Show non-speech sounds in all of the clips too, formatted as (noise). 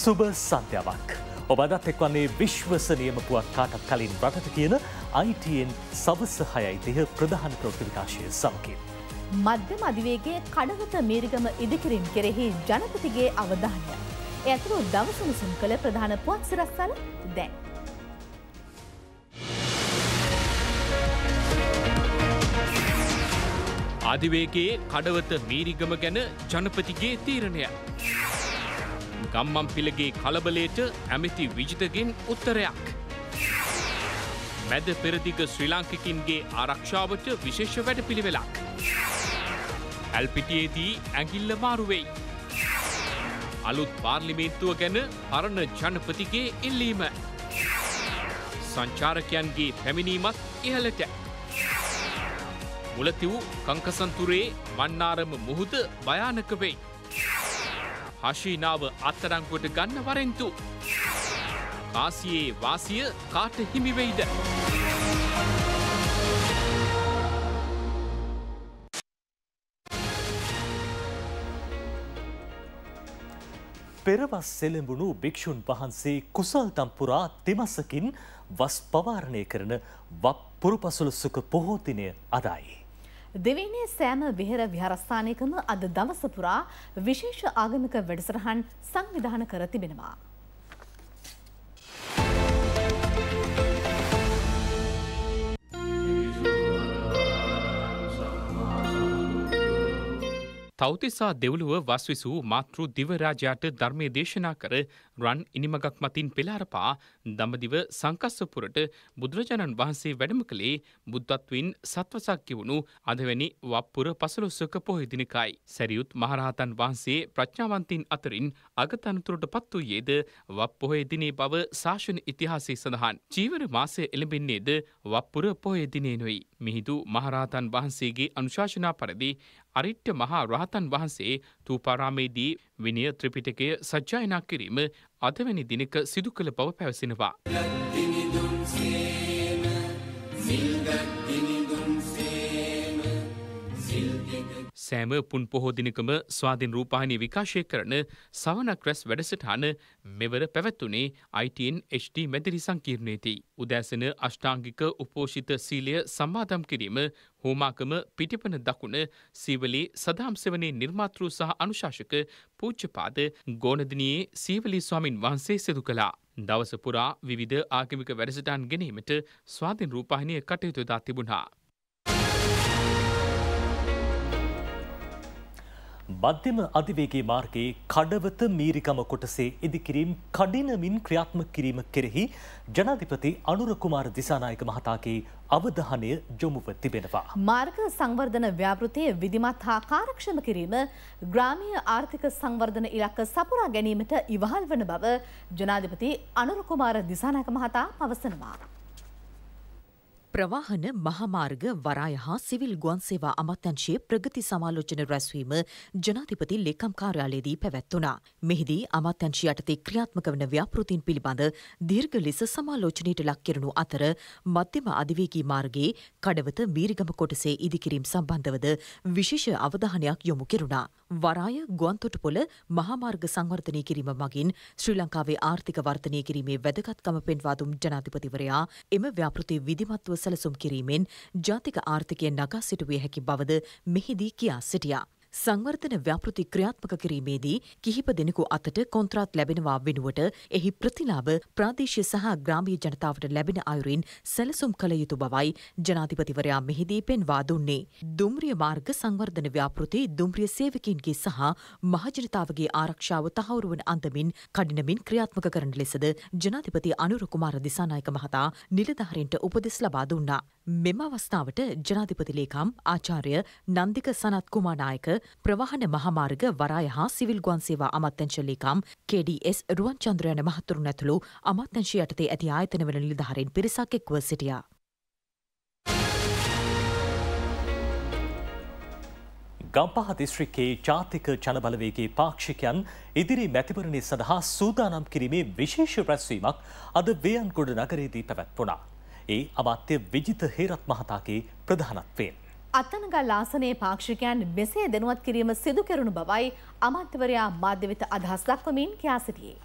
සුබ සන්ධ්‍යාවක්. ඔබදත් එක්වන්නේ විශ්වසනියම පුවක් කාටත් කලින් රටට කියන අයිටන් සවස හයයිතිහ ප්‍රධාන ප්‍රෘතිවිකාශය සමකින්. මධ්‍යම අධිවේගේ කඩවත මීරිගම ඉදිකිරින් කෙරෙහි ජනපතිගේ අවධානය. ඇතුරු දවසනුසුම් කළ ප්‍රධාන පුවත් සිරස්සල දැන්. අධිවේගේ කඩවත මීරිගම ගැන ජනපතිගේ තීරණය. ගම්මන්පිලගේ කලබලයට ඇමති විජිතගෙන් උත්තරයක්. මැද පෙරදිග ශ්‍රී ලාංකිකින්ගේ ආරක්ෂාවට විශේෂ වැඩ පිළිවෙලක්. ඇල්පිටියේදී ඇගිල්ල මාරුවෙයි. අලුත් පාර්ලිමේන්තුව ගැන අරණ ජනපතිගේ ඉල්ලීම. සංචාරකයන්ගේ පැමිණීමත් ඉහලට. මුලතිව් කංකසන්තුරේ මන්නාරම මුහුද භයානක වෙයි. හශීනාව අත්තරංකොට ගන්න වරෙන්තු. කාසියේ වාසිය කාට හිමිවෙයිද. පෙරවස් සෙලඹුණු භික්‍ෂූන් වහන්සේ කුසල් තම්පුරා තිමසකින් වස් පවාරණය කරන වක් පුරුපසුලසුක පොහෝතිනය අදායි. දෙවයිනේ සෑම විහෙර විහාරස්ථානයකම අද දවස පුරා විශේෂ ආගමික වැඩසටහන් සංවිධාන කර තිබෙනවා. තෞතිසා දෙව්ලුව වස්විසූ මාතෘ දිවරාජයාට ධර්මය දේශනා කර රන් ඉනිමගක් මතින් පෙලාරපා දඹදිව සංකස්සපුරට බුදුරජාණන් වහන්සේ වැඩම කළේ බුද්ධත්වින් සත්වසක්්‍ය වුණු අදවැනි වප්පුර පසලොස්සක පොහෙදිනකයි. සැරියුත් මහරහතන් වහන්සේ ප්‍රඥාවන්තින් අතරින් අගතනතුරට පත් වූයේද වප්පොහේදිනේ බව ශාෂන ඉතිහාසේ සඳහන්. චීවර මාසය එළඹෙන්නේද වප්පුර පොහේදිනේනොයි. මිහිදු මහරහතන් වහන්සේගේ අනුශාසනා පරදි අරිට්ට මහා රහතන් වහන්සේ තූපාරාමේදී විනය ත්‍රිපිටකය සජ්ජායනා කිරීම අදවැනි දිනක සිදු කළ බව පැවසෙනවා. සිල්ගත් සෑම පුන් පොහෝදිනකම ස්වාධීන් රූපාහිනි විකාශය කරන සවනක් රැස් වැඩසටහන මෙවර පැවැත්වුණේ ITN HD මැදිරි සංකීර්ණයේදී. උදෑසන අෂ්ටාංගික උපෝෂිත සීලය සම්මාදම් කිරීම හෝමාකම පිටිපන දකුණ සීවලී සදාම්සවනේ නිර්මාතෘ සහ අනුශාසක පූච්චපාද ගෝනදිනයේ සීවලී ස්වාමින් වහන්සේ සිදු කළා. දවස පුරා විවිධ ආගමික වැඩසටහන් ගැනීමට ස්වාධීන් රූපාහිනිය කටයුතු දා තිබුණා. මධ්‍යම අධිවේගේ මාර්ගයේ කඩවත මීරිකම කොටසේ ඉදිකිරීම් කඩිනමින් ක්‍රියාත්මක කිරීම කෙරෙහි ජනාධිපති අනුරකුමාර දිසානායක මහතාගේ අවධානය යොමුව තිබෙනවා. මාර්ග සංවර්ධන ව්‍යාපෘතිය විධිමත් හා කාරක්ෂම කිරීම ග්‍රාමීය ආර්ථික සංවර්ධන ඉලක්ක සපුරා ගැනීමට ඉවහල් වන බව ජනාධිපති අනුරකුමාර දිසානායක මහතා පවසනවා. ප්‍රවාහන මහමාර්ග වරාය හා සිවිල් ගුවන් සේවා අමාත්‍යංශයේ ප්‍රගති සමාලෝචන රැස්වීම ජනාධිපති ලේකම් කාර්යාලයේදී පැවැත්වුණා. මෙහිදී අමාත්‍යංශය යටතේ ක්‍රියාත්මක වන ව්‍යාපෘතීන් පිළිබඳ දීර්ඝ ලෙස සමාලෝචනයට ලක් කෙරුණු අතර මධ්‍යම අධිවේගී මාර්ගයේ කඩවත මීරිගම කොටසේ ඉදිකිරීම සම්බන්ධවද විශේෂ අවධානයක් යොමු කෙරුණා. වරාය ගුවන්තොටුපොළ මහාමාර්ග සංවර්ධනය කිරීම මගින් ශ්‍රී ලංකාවේ ආර්ථික වර්ධනය කිරීමේ වැදගත්කම පෙන්වා දුම් ජනාධිපතිවරයා එම ව්‍යාපෘති විධිමත්ව සැලසුම් කිරීමෙන් ජාතික ආර්ථිකය නගා සිටුවිය හැකි බවද මෙහිදී කියා සිටියා. සංවර්ධන ව්‍යාපෘති ක්‍රියාත්මක කිරීමේදී කිහිප දෙනෙකු අතට කොන්ත්‍රාත් ලැබෙනවා වෙනුවට එහි ප්‍රතිලාභ ප්‍රාදේශීය සහ ග්‍රාමීය ජනතාවට ලැබෙන අයුරින් සැලසුම් කළ යුතු බවයි ජනාධිපතිවරයා මෙහිදී පෙන්වා දුන්නේ. දුම්රිය මාර්ග සංවර්ධන ව්‍යාපෘති දුම්රිය සේවකින්ගේ සහ මහජනතාවගේ ආරක්ෂාව තහවුරු වන අන්දමින් කඩිනමින් ක්‍රියාත්මක කරන ලෙසද ජනාධිපති අනුර කුමාර දිසානායක මහතා නිලධාරීන්ට උපදෙස් ලබා දුන්නා. මෙම අවස්ථාවට ජනාධිපති ලේකම් ආචාර්ය නන්දික සනත් කුමානායක ප්‍රවාහන මහමාර්ග වරාය හා සිවිල් ගුවන් සේවා අමාත්‍යංශ ලේකම් KDS රුවන්චන්ද්‍රයන මහතුරුන් ඇතුළු අමාත්‍යංශ යටතේ ඇති ආයතනවල නිලධාරීන් පිරිසක් එක්ව සිටියා. ගම්පහ දිස්ත්‍රික්කයේ ජාතික ජනබලවේගේ පාක්ෂිකයන් ඉදිරි මැතිවරණය සඳහා සූදානම් කිරීමේ විශේෂ රැස්වීමක් අද වේයන්ගොඩ නගරයේදී පැවැත්වුණා. ඒ අමාත්‍ය විජිත හේරත් මහතාගේ ප්‍රධානත්වයෙන්. අත්තනගල් ආසනයේ පාක්ෂිකයන් මෙසේ දෙනුවත් කිරීම සිදු කෙරුණු බවයි අමාත්‍යවරයා මාධ්‍ය වෙත අදහස් දක්වමින් කියා සිටියේ.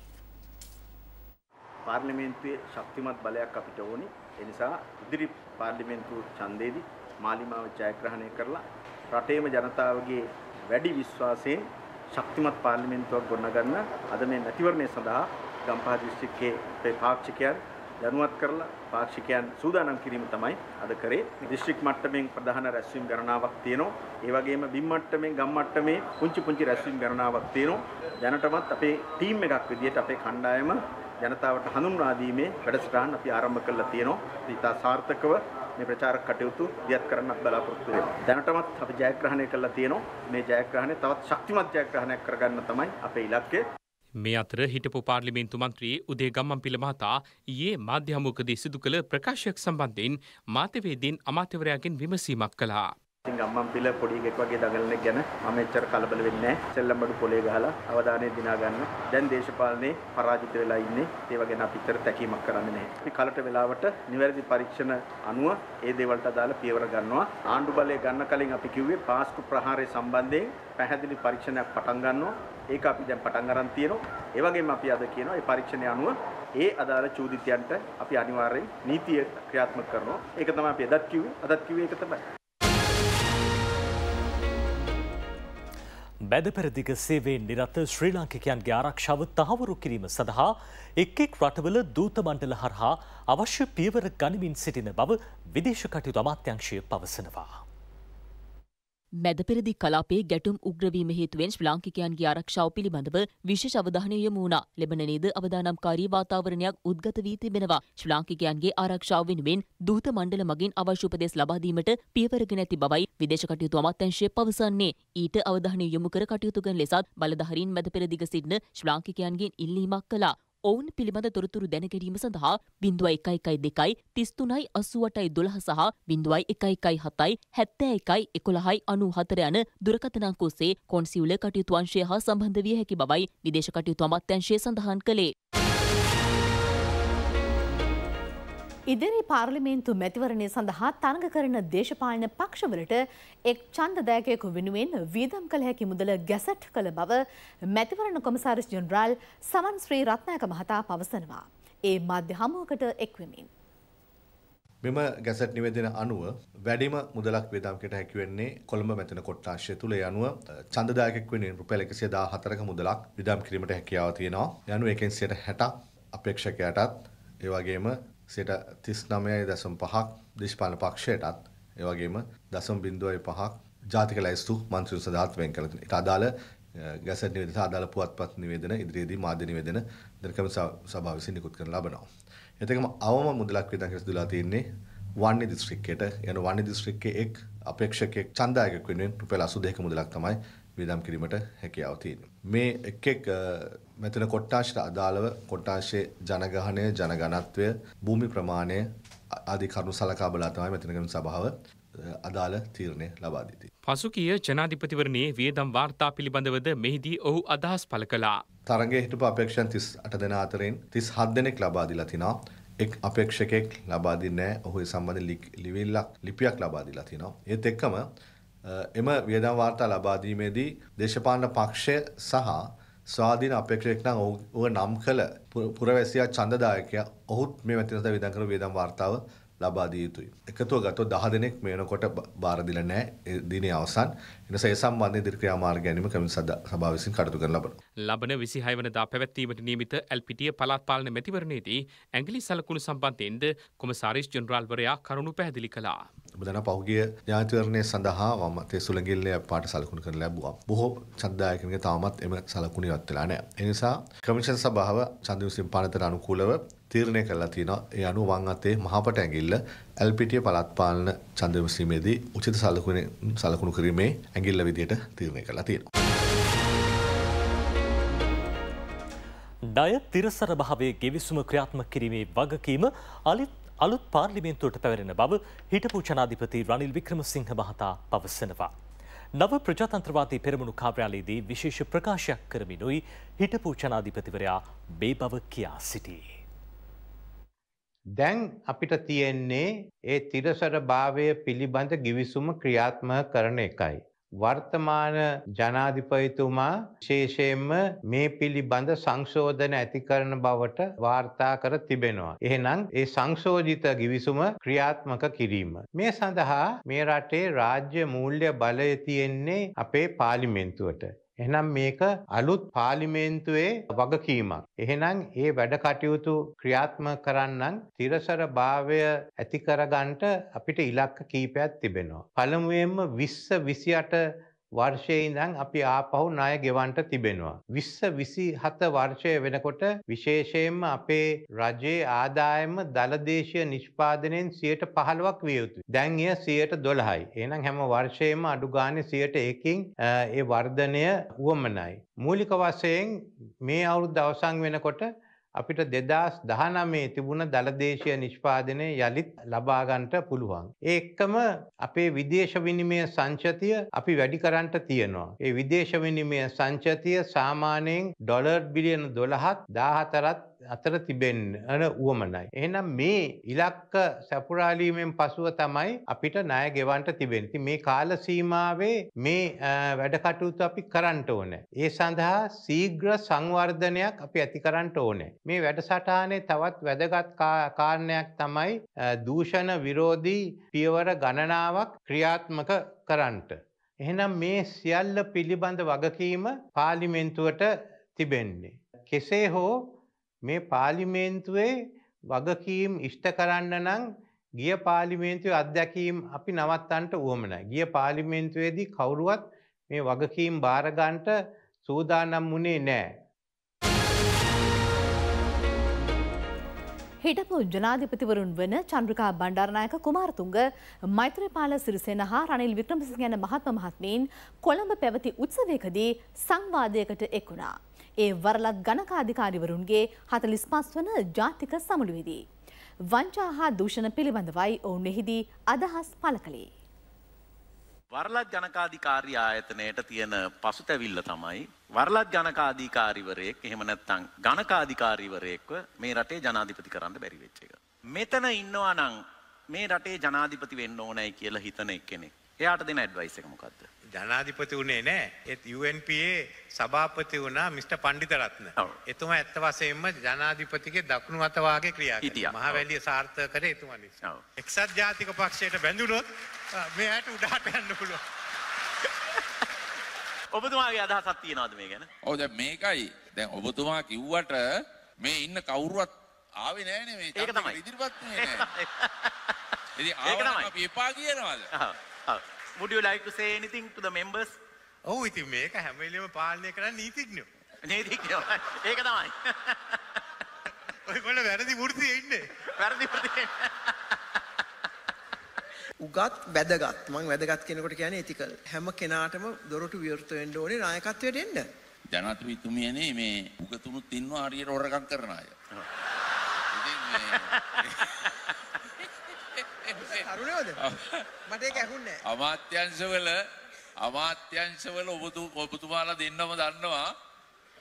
පාර්ලිමේන්තුවේ ශක්තිමත් බලයක් අපිට ඕනි. ඒ නිසා ඉදිරි පාර්ලිමේන්තු ඡන්දේදී මාලිමාව ජයග්‍රහණය කරලා රටේම ජනතාවගේ වැඩි විශ්වාසයෙන් ශක්තිමත් පාර්ලිමේන්තුවක් ගොඩනගන්න අද මේ මැතිවරණය සඳහා ගම්පහ දිස්ත්‍රික්කයේ පාක්ෂිකයන් දැනුවත් කරලා පාක්ෂිකයන් සූදානම් කිරීම තමයි අද කරේ. දිස්ත්‍රික් මට්ටමින් ප්‍රධාන රැස්වීම් ගණනාවක් තියෙනවා. ඒ වගේම බිම් මට්ටමේ ගම් මට්ටමේ පුංචි පුංචි රැස්වීම් ගණනාවක් තියෙනවා. දැනටමත් අපේ ටීම් එකක් විදිහට අපේ කණ්ඩායම ජනතාවට හඳුන්වා දීමේ වැඩසටහන් අපි ආරම්භ කළා තියෙනවා. ඉතා සාර්ථකව මේ ප්‍රචාර කටයුතු දියත් කරන්නත් බලාපොරොත්තු වෙනවා. දැනටමත් අපි ජයග්‍රහණය කළා තියෙනවා. මේ ජයග්‍රහණය තවත් ශක්තිමත් ජයග්‍රහණයක් කරගන්න තමයි අපේ ඉලක්කය. මේ අතර හිටපු පාර්ලිමේන්තු මන්ත්‍රී උදේ ගම්මන්පිල මහතා ඊයේ මාධ්‍ය හමුවකදී සිදු කළ ප්‍රකාශයක් සම්බන්ධයෙන් මාධ්‍යවේදීන් අමාත්‍යවරයාගෙන් විමසීමක් කළා. ඉතින් ගම්මන්පිල පොඩි එකෙක් වගේ දඟලන එක ගැන මම එච්චර කලබල වෙන්නේ නැහැ. සෙල්ලම් බඩු පොලේ ගහලා අවධානය දිනා ගන්න. දැන් දේශපාලනේ පරාජිත වෙලා ඉන්නේ. ඒව ගැන අපි ඉතර තැකීමක් කරන්නේ නැහැ. මේ කලට වෙලාවට නිවැරදි පරීක්ෂණ අනුව ඒ දේවල්ට අදාළ පියවර ගන්නවා. ආණ්ඩු බලය ගන්න කලින් අපි කිව්වේ පාස්කු ප්‍රහාරය සම්බන්ධයෙන් පැහැදිලි පරීක්ෂණයක් පටන් ගන්නවා. ඒක අපි දැන් පටන් අරන් තියෙනවා. ඒ වගේම අපි අද කියනවා මේ පරීක්ෂණය අනුව ඒ අදාළ චූදිතයන්ට අපි අනිවාර්යෙන් නීතිය ක්‍රියාත්මක කරනවා. ඒක තමයි අපි එදත් කිව්වේ. අදත් කිව්වේ ඒක තමයි. බැදපැරදිග සේවේ නිරත ශ්‍රී ලාංකිකයන්ගේ ආරක්ෂාව තහවුරු කිරීම සඳහා එක් එක් රටවල දූත මණ්ඩල හරහා අවශ්‍ය පියවර ගනිමින් සිටින බව විදේශ කටයුතු අමාත්‍යංශය පවසනවා. මැදපෙරදි කලාපේ ගැටුම් උග්‍රවීම හේතුවෙන් ශ්‍රී ලාංකිකයන්ගේ ආරක්ෂාව පිළිබඳව විශේෂ අවධානය යොමු වුණා. ලෙබනනේද අවදානම්කාරී වාතාවරණයක් උද්ගත වී තිබෙනවා. ශ්‍රී ලාංකිකයන්ගේ ආරක්ෂාව වෙනුවෙන් දූත මණ්ඩල මගින් අවශ්‍ය උපදෙස් ලබා දීමට පියවරගෙන ඇති බවයි විදේශ කටයුතු අමාත්‍යාංශය පවසන්නේ. ඊට අවධානය යොමු කර කටයුතු කරන ලෙසත් බලධාරීන් මැදපෙරදිග සිටින ශ්‍රී ලාංකිකයන්ගෙන් ඉල්ලීමක් කළා. ඔවුන් පිළිබඳ තොරතුරු දැනගැනීම සඳහා බිඳුවයි එකයි එකයි දෙකයි තිස්තුනයි අසුවටයි දොළහ සහ බිඳුවයි එකයි එකයි හතයි හැත්තෑ එකයි එකොළහයි අනු හතර යන දුරකථනක් ඔස්සේ කොන්සිවුල කටයුතු අංශය හා සම්බන්ධ විය හැකි බවයි විදේශ කටයුතු අමාත්‍යංශය සඳහන් කළේ. ඉදිරි පාර්ලිමේන්තු මැතිවරණය සඳහා තරඟ කරන දේශපාලන පක්ෂවලට එක් ඡන්දදායකයෙකු වෙනුවෙන් වීදම් කළ හැකි මුදල ගැසට් කළ බව මැතිවරණ කොමසාරිස් ජෙනරාල් සමන් ශ්‍රී රත්නායක මහතා පවසනවා. ඒ මාධ්‍ය හමුවකට එක්වෙමින්. මෙම ගැසට් නිවේදන අනුව වැඩිම මුදලක් වේදම්කට හැකිවෙන්නේ කොළඹ මෙතන කොට්ටාශය තුළ යනුව ඡන්දදායකෙක් වෙනුවෙන් රුපියල් 114ක මුදලක් විදම් කිරීමට හැකියාව තියෙනවා. යනු එකෙන් 60ක් අපේක්ෂකයාටත් ඒ වගේම සිට 39.5ක් දේශපාලන පක්ෂයටත් ඒ වගේම 0.5ක් ජාතික ලැයිස්තු මන්ත්‍රීන් සඳහාත් වෙන් කළ තියෙනවා. ඊට අදාළ ගැසට් නිවේදන සහ අදාළ පුවත්පත් නිවේදන ඉදිරියේදී මාධ්‍ය නිවේදන දෙනකම සභාව විසින් නිකුත් කරන ලබනවා. එතකම අවම මුදලක් වියදම් කර සිදුලා තියෙන්නේ වන්නේ දිස්ත්‍රික්කයට යන වන්නේ දිස්ත්‍රික්කයේ එක් අපේක්ෂකයෙක් ඡන්දායකයෙක් වෙනුවෙන් රුපියල් 82ක මුදලක් තමයි වියදම් කිරීමට හැකියාව තියෙනවා. මේ එකෙක් මෙතන කොට්ටාශයට අදාළව කොට්ටාශයේ ජනගහනය, ජනගණත්වය, භූමි ප්‍රමාණය ආදී කරුණු සලකා බලා තමයි මෙතනගෙන සභාව අදාළ තීරණය ලබා දෙති. පසුගිය ජනාධිපතිවරණයේ වියදම් වාර්තා පිළිබඳවද මෙහිදී ඔහු අදහස් පළ කළා. තරගයේ හිටපු අපේක්ෂන් 38 දෙනා අතරින් 37 දෙනෙක් ලබා දීලා තිනවා. එක් අපේක්ෂකෙක් ලබා දෙන්නේ නැහැ. ඔහු ඒ සම්බන්ධ ලිවිල්ලක් ලිපියක් ලබා දීලා තිනවා. ඒත් එක්කම එම වියදම් වාර්තා ලබා දීමේදී දේශපාලන පක්ෂය සහ ස්වාධීන අපේක්ෂකෙක් නම් ඔහු නම් කළ පුරවැසියා ඡන්දදායකයා ඔහුත් මේ වැතිරත විදන් කරන වියදම් වාර්තාව ලබා දිය යුතුයි. එකතුව ගත්තොත් 10 දෙනෙක් මේනකොට බාර දීලා නැහැ. ඒ දිනේ අවසන්. එනිසා ඒ සම්බන්ධ ඉදිරි ක්‍රියාමාර්ග ගැනීම කමිටු සභාව විසින් කටයුතු කරන ලබනවා. ලබන 26 වෙනිදා පැවැත්වීමට නියමිත එල්පිටිය පළාත් පාලන මැතිවරණයේදී ඇඟිලි සලකුණු සම්බන්ධයෙන්ද කොමසාරිස් ජෙනරාල්වරයා කරුණු පැහැදිලි කළා. ඔබ දන්නා පහුගිය ජාතිවරණය සඳහා වම තේ සුළඟිල්ලේ පාට සලකුණු කරන ලැබුවා. බොහෝ ඡන්දදායකයන්ගේ තාමත් එම සලකුණු ඉවත් වෙලා නැහැ. ඒ නිසා කමිෂන් සභාව ඡන්ද විසින් පානතර අනුකූලව තීරණය කරලා තියෙනවා. ඒ අනුව වම් අතේ මහපට ඇඟිල්ල ඇල්පිටිය පළාත් පාලන ඡන්ද විමසීමේදී උචිත සලකුණු සලකුණු කිරීමේ ඇඟිල්ල විදියට තීරණය කරලා තියෙනවා. ණය තිරසර භාවයේ ගෙවිසුම ක්‍රියාත්මක කිරීමේ වගකීම අලිත් අලුත් පාර්ලිමේන්තුවට පැවරෙන බව හිටපු ජනාධිපති රනිල් වික්‍රමසිංහ මහතා පවසනවා. නව ප්‍රජාතන්ත්‍රවාදී පෙරමුණු කාර්යාලයේදී විශේෂ ප්‍රකාශයක් කරමිනුයි හිටපු ජනාධිපතිවරයා මේ බව කියා සිටියේ. දැන් අපිට තියෙන්නේ ඒ තිරසර භාවය පිළිබඳ ගිවිසුම ක්‍රියාත්මක කරන එකයි. වර්තමාන ජනාධිපතිතුමා විශේෂයෙන්ම මේ පිළිබඳ සංශෝධන ඇති කරන බවට වාර්තා කර තිබෙනවා. එහෙනම් ඒ සංශෝධිත ගිවිසුම ක්‍රියාත්මක කිරීම. මේ සඳහා මේ රටේ රාජ්‍ය මූල්‍ය බලය තියෙන්නේ අපේ පාර්ලිමේන්තුවට. එහෙනම් මේක අලුත් පාර්ලිමේන්තුවේ වගකීමක්. එහෙනම් ඒ වැඩ කටයුතු ක්‍රියාත්මක කරන්නම් තිරසර භාවය ඇති කරගන්නට අපිට ඉලක්ක කීපයක් තිබෙනවා. පළමුවෙන්ම 20 28 වර්ෂයේ ඉඳන් අපි ආපහු ණය ගෙවන්ට තිබෙනවා. 2027 වර්ෂය වෙනකොට විශේෂයෙන්ම අපේ රජයේ ආදායම දලදේශීය නිෂ්පාදනයෙන් 15%ක් විය යුතුයි. දැන් එය 12%යි. එහෙනම් හැම වර්ෂයෙම අඩු ගානේ 1%කින් ඒ වර්ධනය වුවමනයි. මූලික වශයෙන් මේ අවුරුද්ද අවසන් වෙනකොට අපිට දෙදස් දහනමේ තිබුණ දළදේශය නිෂ්පාදනය යළිත් ලබාගන්ට පුළුවන්. ඒ එක්කම අපේ විදේශවිනිමය සංචතිය අපි වැඩි කරන්ට තියෙනවා. ඒ විදේශවිනිමය සංචතිය සාමානයෙන් ඩොලර් බිලියන දොළහත් දාහතරත් අතර තිබෙන් අන වුවමනයි. එහනම් මේ ඉලක්ක සැපුරාලීමෙන් පසුව තමයි අපිට ණය ගෙවන්ට තිබෙනති. මේ කාල සීමාවේ මේ වැඩකටයුතු අපි කරන්නට ඕන. ඒ සඳහා සීග්‍ර සංවර්ධනයක් අපි ඇති කරන්නට ඕනේ. මේ වැඩසටහනේ තවත් වැදගත් කාරණයක් තමයි දූෂණ විරෝධී පියවර ගණනාවක් ක්‍රියාත්මක කරන්නට. එහෙනම් මේ සියල්ල පිළිබඳ වගකීම පාලිමෙන්තුවට තිබෙන්නේ. කෙසේ හෝ මේ පාලිමේන්තුවේ වගකීම් ඉෂ්ට කරන්න නම් ගිය පාලිමේන්තුවේ අධ්‍යක්ීම් අපි නවත්තන්ට වුවමනයි. ගිය පාලිමේන්තුවේදී කවුරුවත් මේ වගකීම් භාරගන්ට සූදානම් වුණේ නෑ. හිටපු ජනාධිපතිවරුන් වන චන්ද්‍රකා බණ්ඩාරනායක කුමාරතුංග මෛත්‍රපාල සිරිසෙන හා රනිල් වික්‍රමසිංහ යන මහත්ම මහත්මීන් කොළඹ පැවති උත්සවයකදී සංවාදයකට එක් වුණා. ඒ වරලත් ගණකාධිකාරිවරුන්ගේ හතලිස් පස්වන ජාතික සමුළුවේදී. වංචා හා දූෂණ පිළිබඳවයි ඔවුන් එහිදී අදහස් පල කළේ. වරලත් ගණකාධිකාරී ආයතනයට තියෙන පසුතැවිල්ල තමයි වරලත් ගණකාධිකාරිවරයෙක් එහෙම නැත්නම් ගණකාධිකාරිවරයෙක්ව මේ රටේ ජනාධිපති කරන්න බැරි වෙච්ච එක. මෙතන ඉන්නවා නම් මේ රටේ ජනාධිපති වෙන්න ඕනයි කියලා හිතන එක්කෙනෙක්. එයාට දෙන ඇඩ්වයිස් එක මොකක්ද? ජනාධිපති වුණේ නෑ. ඒත් UNPA සභාපති වුණා මිස්ටර් පණ්ඩිතරත්න. එතුමා ඇත්ත වශයෙන්ම ජනාධිපතිගේ දකුණු අත වාගේ ක්‍රියා කළා. මහවැළිය සාර්ථක කරේ එතුමා නිසා. එක්සත් ජාතික පක්ෂයට බැඳුනොත් මෙයාට උඩහට යන්න පුළුවන්. ඔබතුමාගේ අදහසක් තියනවාද මේ ගැන? ඔව් දැන් මේකයි. දැන් ඔබතුමා කිව්වට මේ ඉන්න කවුරුවත් ආවේ නෑනේ මේ. ඒක තමයි. ඉදිරිපත් වෙන්නේ නෑ. ඉතින් ආවම අපි එපා කියනවාද? Oh, would you like to say anything to the members? ඔව් oh, ඉතින් මේක හැම වෙලෙම පාලනය කරන්නේ නීතිඥයෝ. නීතිඥයෝ. ඒක තමයි. (laughs) ඔයගොල්ලෝ වැරදි වෘත්තියේ ඉන්නේ. වැරදි වෘත්තියේ. උගත් වැදගත් මං වැදගත් කෙනෙකුට කියන්නේ ethical. හැම කෙනාටම දොරටු විවෘත වෙන්න ඕනේ නායකත්වයට එන්න. ජනාධිපතිතුමියනේ මේ උගතුනුත් ඉන්නවා හරියට හොරකම් කරන අය. Oh. ඉතින් මේ දරුණෝද (laughs) මට ඒක ඇහුන්නේ අමාත්‍යංශවල අමාත්‍යංශවල ඔබතු ඔබතුමාලා දෙන්නම දන්නවා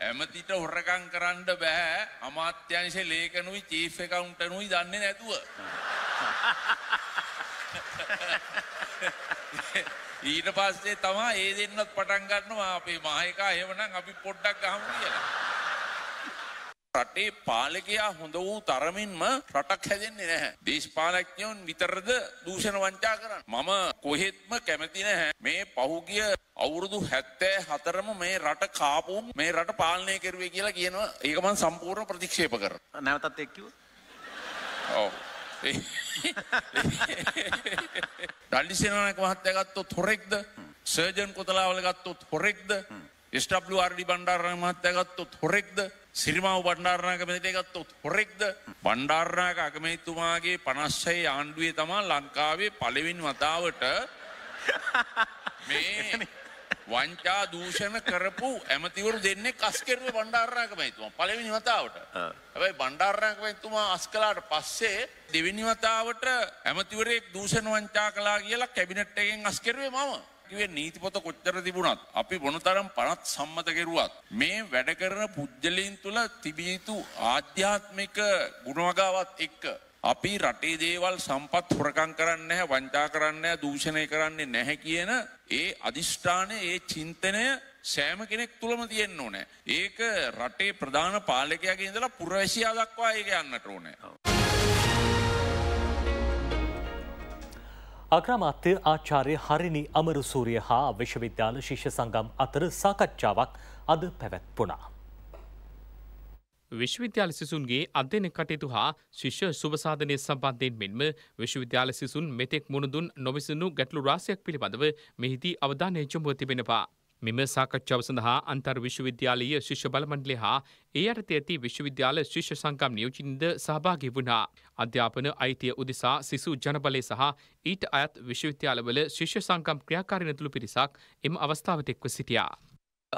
ඇමතිට හොරකම් කරන්න බෑ අමාත්‍යංශේ ලේකනුයි චීෆ් එකවුන්ටනුයි දන්නේ නැතුව (laughs) ඊට පස්සේ තමයි ඒ දෙන්නත් පටන් ගන්නවා අපේ මහේකා එහෙමනම් අපි පොඩ්ඩක් ගහමු කියලා රටේ පාලකයා හොඳ වූ තරමින්ම රටක් හැදෙන්නේ නැහැ. දේශපාලඥයන් විතරද දූෂණ වංචා කරන්නේ. මම කොහෙත්ම කැමති නැහැ. මේ පහුගිය අවුරුදු 74ම මේ රට කාපුම් මේ රට පාලනය කරුවේ කියලා කියනවා. ඒක මම සම්පූර්ණ ප්‍රතික්ෂේප කරනවා. නැවතත් එක් කිව්වොත්. ඔව්. (laughs) ඩල්ලිසේනායක මහත්තයා ගත්තොත් හොරෙක්ද? සර්ජන් කොතලාවල ගත්තොත් හොරෙක්ද? SWRD බණ්ඩාරනායක මහත්තයා ගත්තොත් හොරෙක්ද? සිරිමාව බණ්ඩාරනායක මැතිතුමා ගත්තොත් හොරෙක්ද බණ්ඩාරනායක අගමැතිතුමාගේ 56 ආණ්ඩුවේ තමා ලංකාවේ පළවෙනි වතාවට (laughs) මේ වංචා දූෂණ කරපු ඇමතිවරු දෙන්නේ කස් කෙරුවේ බණ්ඩාරනායක මැතිතුමා පළවෙනි වතාවට. හැබැයි බණ්ඩාරනායක මැතිතුමා අස් කළාට පස්සේ දෙවෙනි වතාවට ඇමතිවරයෙක් දූෂණ වංචා කළා කියලා කැබිනට් එකෙන් අස් කෙරුවේ මම. කිවේ නීති පොත කොච්චර තිබුණත් අපි මොනතරම් පනත් සම්මත කෙරුවත් මේ වැඩ කරන පුද්ගලයන් තුළ තිබිය යුතු ආධ්‍යාත්මික ගුණවගාවත් එක්ක අපි රටේ දේවල් සම්පත් හොරකම් කරන්නේ නැහැ වංචා කරන්නේ නැහැ දූෂණය කරන්නේ නැහැ කියන ඒ අදිෂ්ඨානය ඒ චින්තනය සෑම කෙනෙක් තුළම තියෙන්න ඕනේ. ඒක රටේ ප්‍රධාන පාලකයාගේ ඉඳලා පුරවැසියා දක්වා ඒක යන්නට ඕනේ. අග්‍රාමාත්‍ය ආචාර්ය හරිනි අමරුසූරිය හා විශ්වවිද්‍යාල ශිෂ්‍ය සංගම් අතර සාකච්ඡාවක් අද පැවැත්වුණා. විශ්වවිද්‍යාල සිසුන්ගේ අධ්‍යන කටයුතු හා ශිෂ්‍ය සුභසාධනය සම්බන්ධයෙන් මෙන්ම විශ්වවිද්‍යාල සිසුන් මෙතෙක් මුණදුන් නොවිසනු ගැටලු රාසයක් පිළිබඳව මෙහිදී අවධානය යොමුව තිබෙනවා. මෙම සාකච්ඡාව සඳහා අන්තර් විශ්වවිද්‍යාලීය ශිෂ්‍ය බලමණ්ඩලය හා ඒ අයට ඇති විශ්වවිද්‍යාල ශිෂ්‍ය සංගම් නියෝජින්ද සහභාගී වුණා. අධ්‍යාපන අයිතිය උදෙසා සිසු ජනබලය සහ ඊට අයත් විශ්වවිද්‍යාලවල ශිෂ්‍ය සංගම් ක්‍රියාකාරී නැතුළු පිරිසක් එම අවස්ථාවට එක්ව සිටියා.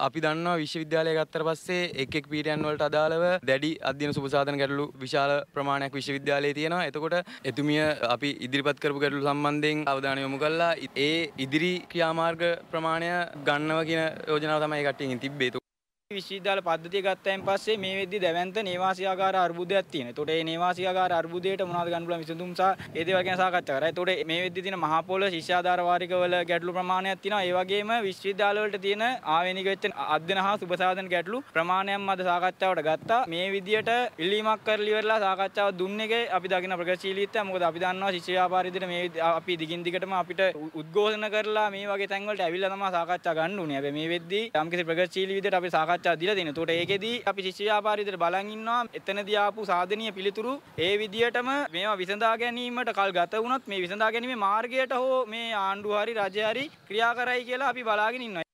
අපි දන්නවා විශ්වවිද්‍යාලය ගත්තර පස්සේ එක් එක් පීඩයන් වලට අදාළව දැඩි අධ්‍යයන සුබසාධන ගැටලු විශාල ප්‍රමාණයක් විශ්වවිද්‍යාලයේ තියෙනවා. එතකොට එතුමිය අපි ඉදිරිපත් කරපු ගැටලු සම්බන්ධයෙන් අවධානය යොමු කළා. ඒ ඉදිරි ක්‍රියාමාර්ග ප්‍රමාණය ගන්නවා කියන යෝජනාව තමයි කට්ටියකින් තිබ්බේ. විශ්වවිද්‍යාල පද්ධතිය ගත්තයින් පස්සේ මේ වෙද්දි දැවැන්ත නේවාසියාගාර අර්බුදයක් තියෙනවා. එතකොට මේ නේවාසියාගාර අර්බුදයට මොනවද ගන්න පුළුවන් විසඳුම් සහ ඒ දේවල් ගැන සාකච්ඡා කරා. එතකොට මේ වෙද්දි තියෙන මහා පොළ ශිෂ්‍යාධාර වාරිකවල ගැටලු ප්‍රමාණයක් තියෙනවා. ඒ වගේම විශ්වවිද්‍යාල වලට තියෙන ආවේනික වෙච්ච අධ්‍යන හා සුබසාධන ගැටලු ප්‍රමාණයක්ම අද සාකච්ඡාවට ගත්තා. මේ විදියට ඉල්ලීමක් කරලා ඉවරලා සාකච්ඡාව දුන්න එකේ අපි දකින ප්‍රගතිශීලීත්වය. මොකද අපි දන්නවා ශිෂ්‍ය ව්‍යාපාරිකයේදී මේ අපි දිගින් දිගටම අපිට උද්ඝෝෂණ කරලා මේ වගේ තැන් වලට ඇවිල්ලා තමයි සාකච්ඡා ගන්න උනේ. හැබැයි මේ වෙද්දි යම්කිසි ප්‍රගතිශීලී විදියට අපි සාකච්ඡා සාකච්ඡා දීලා දෙනවා. ඒකට ඒකෙදී අපි ශිෂ්‍ය ව්‍යාපාරිකයන්ට බලන් ඉන්නවා එතනදී ආපු සාධනීය පිළිතුරු ඒ විදියටම මේවා විසඳා ගැනීමට කල් ගත වුණොත් මේ විසඳා ගැනීමේ මාර්ගයට හෝ මේ ආණ්ඩුව හරි රජය හරි ක්‍රියා කරයි කියලා අපි බලාගෙන ඉන්නවා.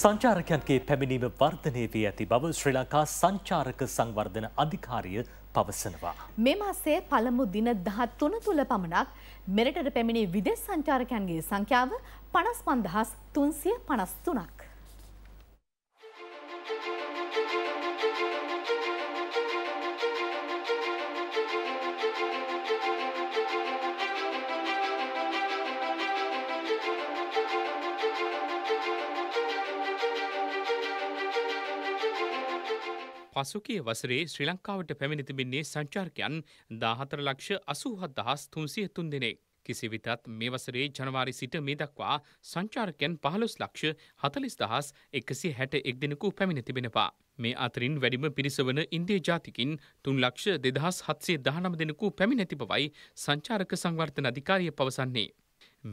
සංචාරකයන්ගේ පැමිණීම වර්ධනය වී ඇති බව ශ්‍රී ලංකා සංචාරක සංවර්ධන අධිකාරිය පවසනවා. මෙ මාසේ පළමු දින දහත් තුන තුළ පමණක් මෙරටට පැමිණි විදෙස් සංචාරකයන්ගේ සංඛ්‍යාව පනස් පන්දහස් තුන්සිය පනස් තුනක්. පසුකිය වසරේ ශ්‍රී ලංකාවට පැමිණි තිබෙන්නේ සංචාර්කයන් දාහතර ලක්ෂ අසූහත් දහස් තුන්සිය තුන් දෙනෙක්. කිසිවිතත් මෙවසරේ ජනවාරි සිට මේ දක්වා සංචාර්කයන් පහළොස් ලක්ෂ හතලිස් දහස් එකසි හැට එක් දෙෙනකු පැමිණ තිබෙනවා. මේ අතරින් වැඩිම පිරිසවන ඉන්දිය ජාතිකින් තුන් ලක්ෂ දෙදහස් හත්සේ දහනම දෙෙනකු පැමිණැති බවයි සංචාරක සංවර්ධන අධිකාරිය පවසන්නේ.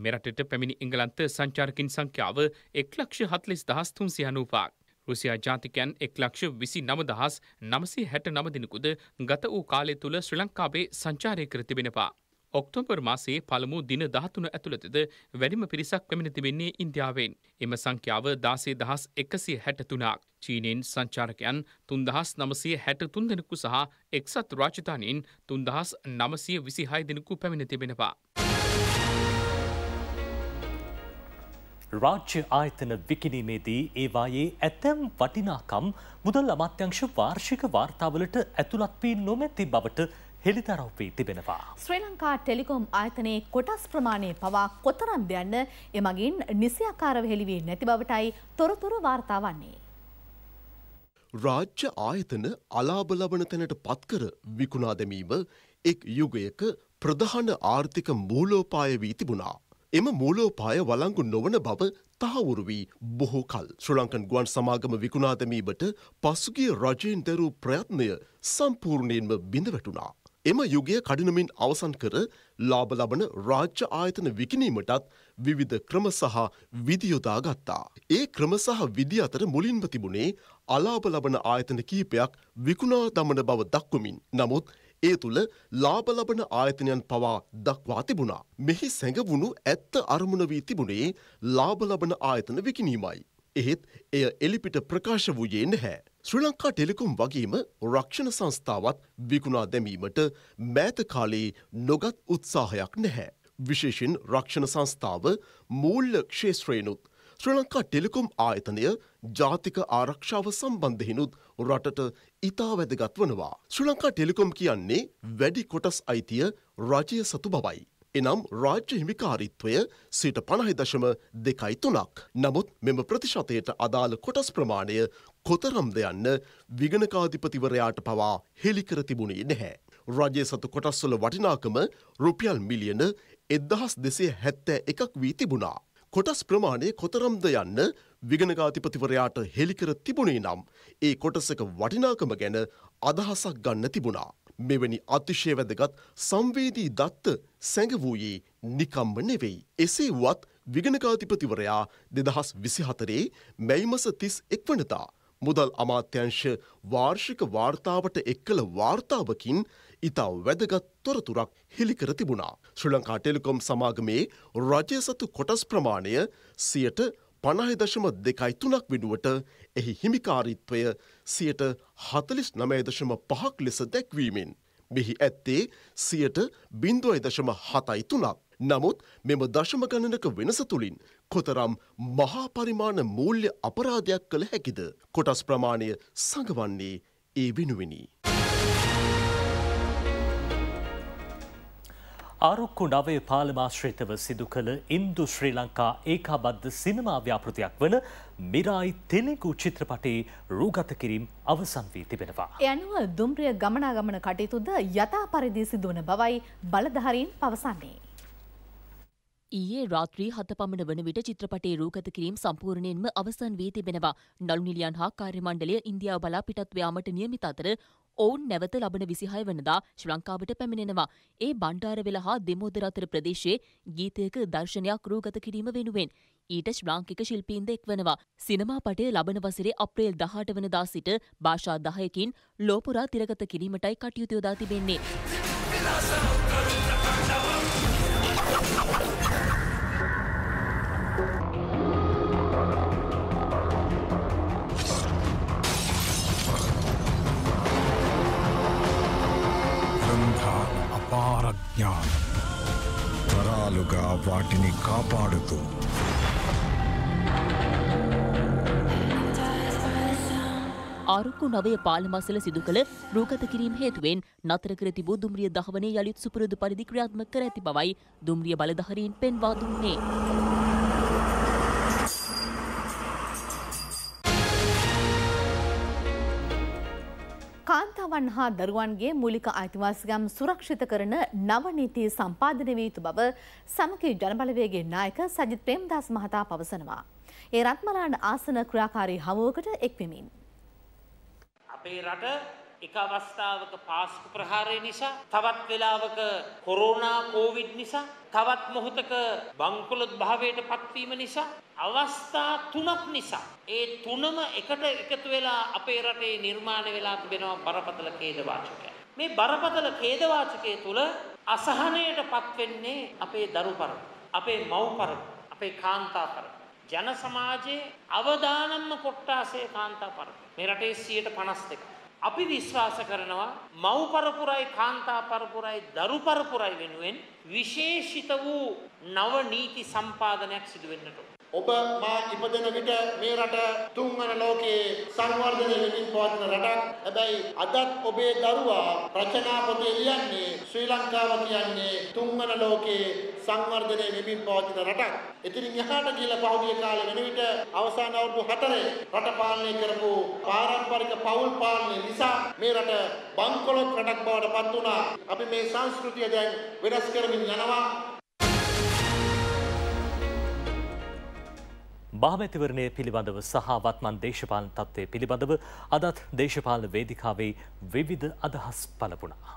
මෙරටට පැමිණි ඉංගලන්ත සංචාර්කින් සංඛ්‍යාව එක් ලක්ෂ හත්ලිස් දහස් තුන් සියනූපාක්. රුසියා ජාතිකයන් එක් ලක්ෂ විසි නමදහස් නමසේ හැට නමදිනකුද ගත වූ කාලය තුළ ශ්‍රී ලංකාවේ සංචාරය කර තිබෙනවා. ඔක්තෝබර් මාසේ පළමු දින දහතුන ඇතුළතද වැඩිම පිරිසක් පැමිණ තිබෙන්නේ ඉන්දියාවෙන්. එම සංඛ්‍යාව දාසේ දහස් එකසිය හැටතුනාක්. චීනෙන් සංචාරකයන් තුන්දහස් නමසය හැට තුන් දෙනෙකු සහ එක්සත් රාජධානයෙන් තුන්දහස් නමසය විසි හය දෙනෙකු පැමිණ තිබෙනවා. රාජ්‍ය ආයතන විකිනීමේදී ඒවායේ ඇතැම් වටිනාකම් මුදල් අමාත්‍යංශ වාර්ෂික වාර්තාවලට ඇතුළත් වී නොමැති බවට හෙළිදරව් වී තිබෙනවා. ශ්‍රී ලංකා ටෙලිකොම් ආයතනයේ කොටස් ප්‍රමාණය පවා කොතරම්ද යන්න එමගින් නිසියාකාරව හෙළිවී නැති බවටයි තොරතුරු වාර්තා වන්නේ. රාජ්‍ය ආයතන අලාභ ලබන තැනට පත්කර විකුණා දැමීම එක් යුගයක ප්‍රධාන ආර්ථික මූලෝපාය වී තිබුණා. එම මූලෝපාය වලංගු නොවන බව තහවුරු වී බොහෝ කල් ශ්‍රලංකන් ගුවන් සමාගම විකුණාදමීමට පසුගිය රජයෙන් දැරූ ප්‍රයත්නය සම්පූර්ණයෙන්ම බිඳවැටුණා. එම යුගය කඩිනමින් අවසන් කර ලාබ ලබන රාජ්‍ය ආයතන විකිනීමටත් විවිධ ක්‍රම සහ විදියොදා ගත්තා. ඒ ක්‍රම සහ විදි අතර මුලින්ම තිබුණේ අලාබ ලබන ආයතන කීපයක් විකුණා දමන බව දක්වමින් නමුත් ඒ තුළ ලාබ ලබන ආයතනයන් පවා දක්වා තිබුණා. මෙහි සැඟවුණු ඇත්ත අරමුණ වී තිබුණේ ලාබ ලබන ආයතන විකිනීමයි. එහෙත් එය එලිපිට ප්‍රකාශ වූයේ නැහැ. ශ්‍රී ලංකා ටෙලිකුම් වගේම රක්ෂණ සංස්ථාවත් විකුණා දැමීමට මෑත කාලයේ නොගත් උත්සාහයක් නැහැ. විශේෂෙන් රක්ෂණ සංස්ථාව මූල්ල ක්ෂේත්‍රයනුත් ශ්‍රී ලංකා ටෙලිකුම් ආයතනය ජාතික ආරක්ෂාව සම්බන්ධහිනුත් රටට ඉතා වැදගත් වනවා. ශ්‍රී ලංකා ටෙලිකොම් කියන්නේ වැඩි කොටස් අයිතිය රජය සතු බවයි. එනම් රාජ්‍ය හිමිකාරිත්වය සිට පණහි දශම දෙකයි තුනක්. නමුත් මෙම ප්‍රතිශතයට අදාළ කොටස් ප්‍රමාණය කොතරම්ද යන්න විගණකාධිපතිවරයාට පවා හෙළිකර තිබුණේ නැහැ. රජය සතු කොටස්වල වටිනාකම රුපියල් මිලියන එදහස් දෙසේ හැත්තෑ එකක් වී තිබුණා. කොටස් ප්‍රමාණය කොතරම්ද යන්න විගණකාධිපතිවරයාට හෙළිකර තිබුණේ නම් ඒ කොටසක වටිනාකම ගැන අදහසක් ගන්න තිබුණා. මෙවැනි අතිශය වැදගත් සංවේදී දත්ත සැඟවූයේ නිකම්ම නෙවෙයි. එසේ වත් විගණකාතිපතිවරයා දෙදහස් විසිහතරේ මැයිමස තිස් එක්වනතා මුදල් අමාත්‍යංශ වාර්ෂික වාර්තාවට එක්කළ වාර්තාවකින් ඉතා වැදගත් තොරතුරක් හෙළිකර තිබුණා. ශ්‍රී ලංකා ටෙලිකොම් සමාගමේ රජය සතු කොටස් ප්‍රමාණය සියට පණහිදශම දෙකයි තුනක් වෙනුවට එහි හිමිකාරීත්වය සියට හතලිස් නමයදශම පහක් ලෙස දැක්වීමෙන්. මෙහි ඇත්තේ සියට බින්දුවයිදශම හතයි තුනක්. නමුත් මෙම දශම ගණනක වෙනස තුළින් කොතරම් මහාපරිමාණ මූල්්‍ය අපරාධයක් කළ හැකිද කොටස් ප්‍රමාණය සඟවන්නේ ඒ වෙනුවෙනි. ආරුක්කු නවය පාලමාශ්‍රිතව සිදු කළ ඉන්දු ශ්‍රී ලංකා ඒකාබද්ධ සිනමාව්‍යාපෘතියක් වන මිරායි තෙලෙකු චිත්‍රපටේ රූගත කිරීම් අවසන් වී තිබෙනවා. යනුව දුම්ප්‍රිය ගමනාගමන කටයුතුද යථා පරිදි සිදුවන බවයි බලධහරින් පවසන්නේ. ඊයේ රාත්‍රී හත පමණ වන විට චිත්‍රපටේ රූගත කිරීම් සම්පූර්ණයෙන්ම අවසන් වී තිබෙනවා. නළුනිලියන් හා කාර්යමණ්ඩලය ඉන්දියාව බලා පිටත්ව යාමට නියමිත අතර ඔවුන් නැවත ලබන විසිහය වනදා ශ්‍රලංකාවට පැමිණෙනවා. ඒ බණ්ඩාරවෙල හා දෙමෝදර අතර ප්‍රදේශයේ ගීතයක දර්ශනයක් රූගත කිරීම වෙනුවෙන්. ඊට ශ්‍රලාංකික ශිල්පීන්ද එක්වනවා. සිනමා පටය ලබන වසරේ අප්‍රේල් දහට වනදා සිට භාෂා දහයකින් ලෝපුරා තිරගත කිරීමටයි කටයුතු යොදා තිබෙන්නේ. අරුක්කු නවය පාලමසල සිදු කළ රූගත කිරීම හේතුවෙන් නතර කර තිබූ දුම්රිය දහවනේ යළිත් සුපුරුදු පරිදි ක්‍රියාත්මක කර ඇති බවයි දුම්රිය බලධහරීන් පෙන්වා දුන්නේ. කාන්තාවන් හා දරුවන්ගේ මුලික අයිතිවාසිකම් සුරක්ෂිත කරන නවනීති සම්පාදනය විය යුතු බව සමකී ජනබලවේගේ නායක සජිත් ප්‍රේම්දාස් මහතා පවසනවා. ඒ රත්මලාන ආසන ක්‍රියාකාරී හමුවකට එක්වෙමින්. අපේ රට එක අවස්ථාවක පාස්කු ප්‍රහාරය නිසා තවත් වෙලාවක කොරෝනා කෝවිඩ් නිසා තවත් මොහොතක බංකොලොත් භාවයට පත්වීම නිසා අවස්ථා තුනක් නිසා ඒ තුනම එකට එකතු වෙලා අපේ රටේ නිර්මාණය වෙලා තිබෙනවා බරපතල ඛේදවාචකය මේ බරපතල ඛේදවාචකයේ තුල අසහනයටපත් වෙන්නේ අපේ දරු අපේ මව් අපේ කාන්තා ජන සමාජයේ අවදානම්ම කොට්ටාසේ කාන්තා පරපුර. මේ රටේ 52. අපි විශ්වාස කරනවා මව් පරපුරයි කාන්තා පරපුරයි දරු පරපුරයි වෙනුවෙන් විශේෂිත වූ නව නීති සම්පාදනයක් සිදු වෙන්නට ඔබ මා ඉපදෙන විට මේ රට තුන්වන ලෝකයේ සංවර්ධනය වෙමින් පවතින රටක්. හැබැයි අදත් ඔබේ දරුවා රචනා පොතේ ලියන්නේ ශ්‍රී ලංකාව කියන්නේ තුන්වන ලෝකයේ සංවර්ධනය වෙමින් පවතින රටක්. ඉතින් එහාට ගිහලා පහුගිය කාලේ වෙන විට අවසාන අවුරුදු 4 රට පාලනය කරපු පාරම්පරික පවුල් පාලනය නිසා මේ රට බංකොලොත් රටක් බවට පත් වුණා. අපි මේ සංස්කෘතිය දැන් වෙනස් කරමින් යනවා. භාමැතිවරණය පිළිබඳව සහ වත්මන් දේශපාලන තත්ත්වය පිළිබඳව අදත් දේශපාලන වේදිකාවේ විවිධ අදහස් පලපුුණා.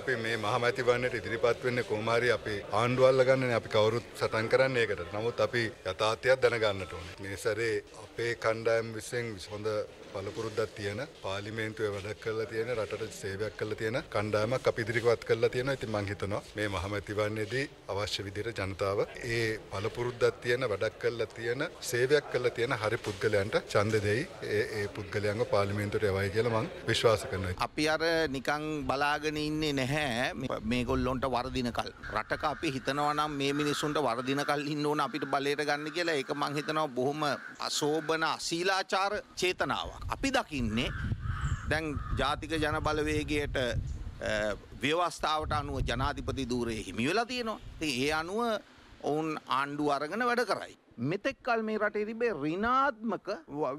අපි මේ මහමැතිවන්නට ඉදිරිපත් වෙන්නේ කොහොමහරි අපේ ආණ්ඩුවල්ල ගන්න අපි කවුරුත් සටන් කරන්න ඒකට. නමුත් අපි යථාර්ථයක් දැනගන්නට ඕනේ. මේ සැරේ අපේ කණ්ඩායම් විසින් හොඳ පළපුරුද්දක් තියෙන පාර්ලිමේන්තුවේ වැඩක් කරලා තියෙන රටට සේවයක් කරලා තියෙන කණ්ඩායමක් අපි ඉදිරිපත් කරලා තියෙනවා. ඉතින් මම හිතනවා මේ මහමැතිවන්නේදී අවශ්‍ය විදිහට ජනතාව ඒ පළපුරුද්දක් තියෙන වැඩක් කරලා තියෙන සේවයක් කරලා තියෙන හරි පුද්ගලයන්ට ඡන්ද දෙයි. ඒ ඒ පුද්ගලයන්ව පාර්ලිමේන්තුවට එවයි කියලා මම විශ්වාස කරනවා. අපි අර නිකන් බලාගෙන ඉන්නේ නැහැ මේගොල්ලොන්ට වර්දිනකල්. රටක අපි හිතනවා නම් මේ මිනිස්සුන්ට වර්දිනකල් ඉන්න ඕන අපිට බලයට ගන්න කියලා ඒක මං හිතනවා බොහොම අශෝභන අශීලාචාර චේතනාවක්. අපි දකින්නේ දැන් ජාතික ජන බලවේගයට ව්‍යවස්ථාවට අනුව ජනාධිපති දූරය හිමි වෙලා තියෙනවා. ඒ අනුව ඔවුන් ආණ්ඩු අරගෙන වැඩ කරයි. මෙතෙක් කල් මේ රටේ තිබේ රිනාත්මක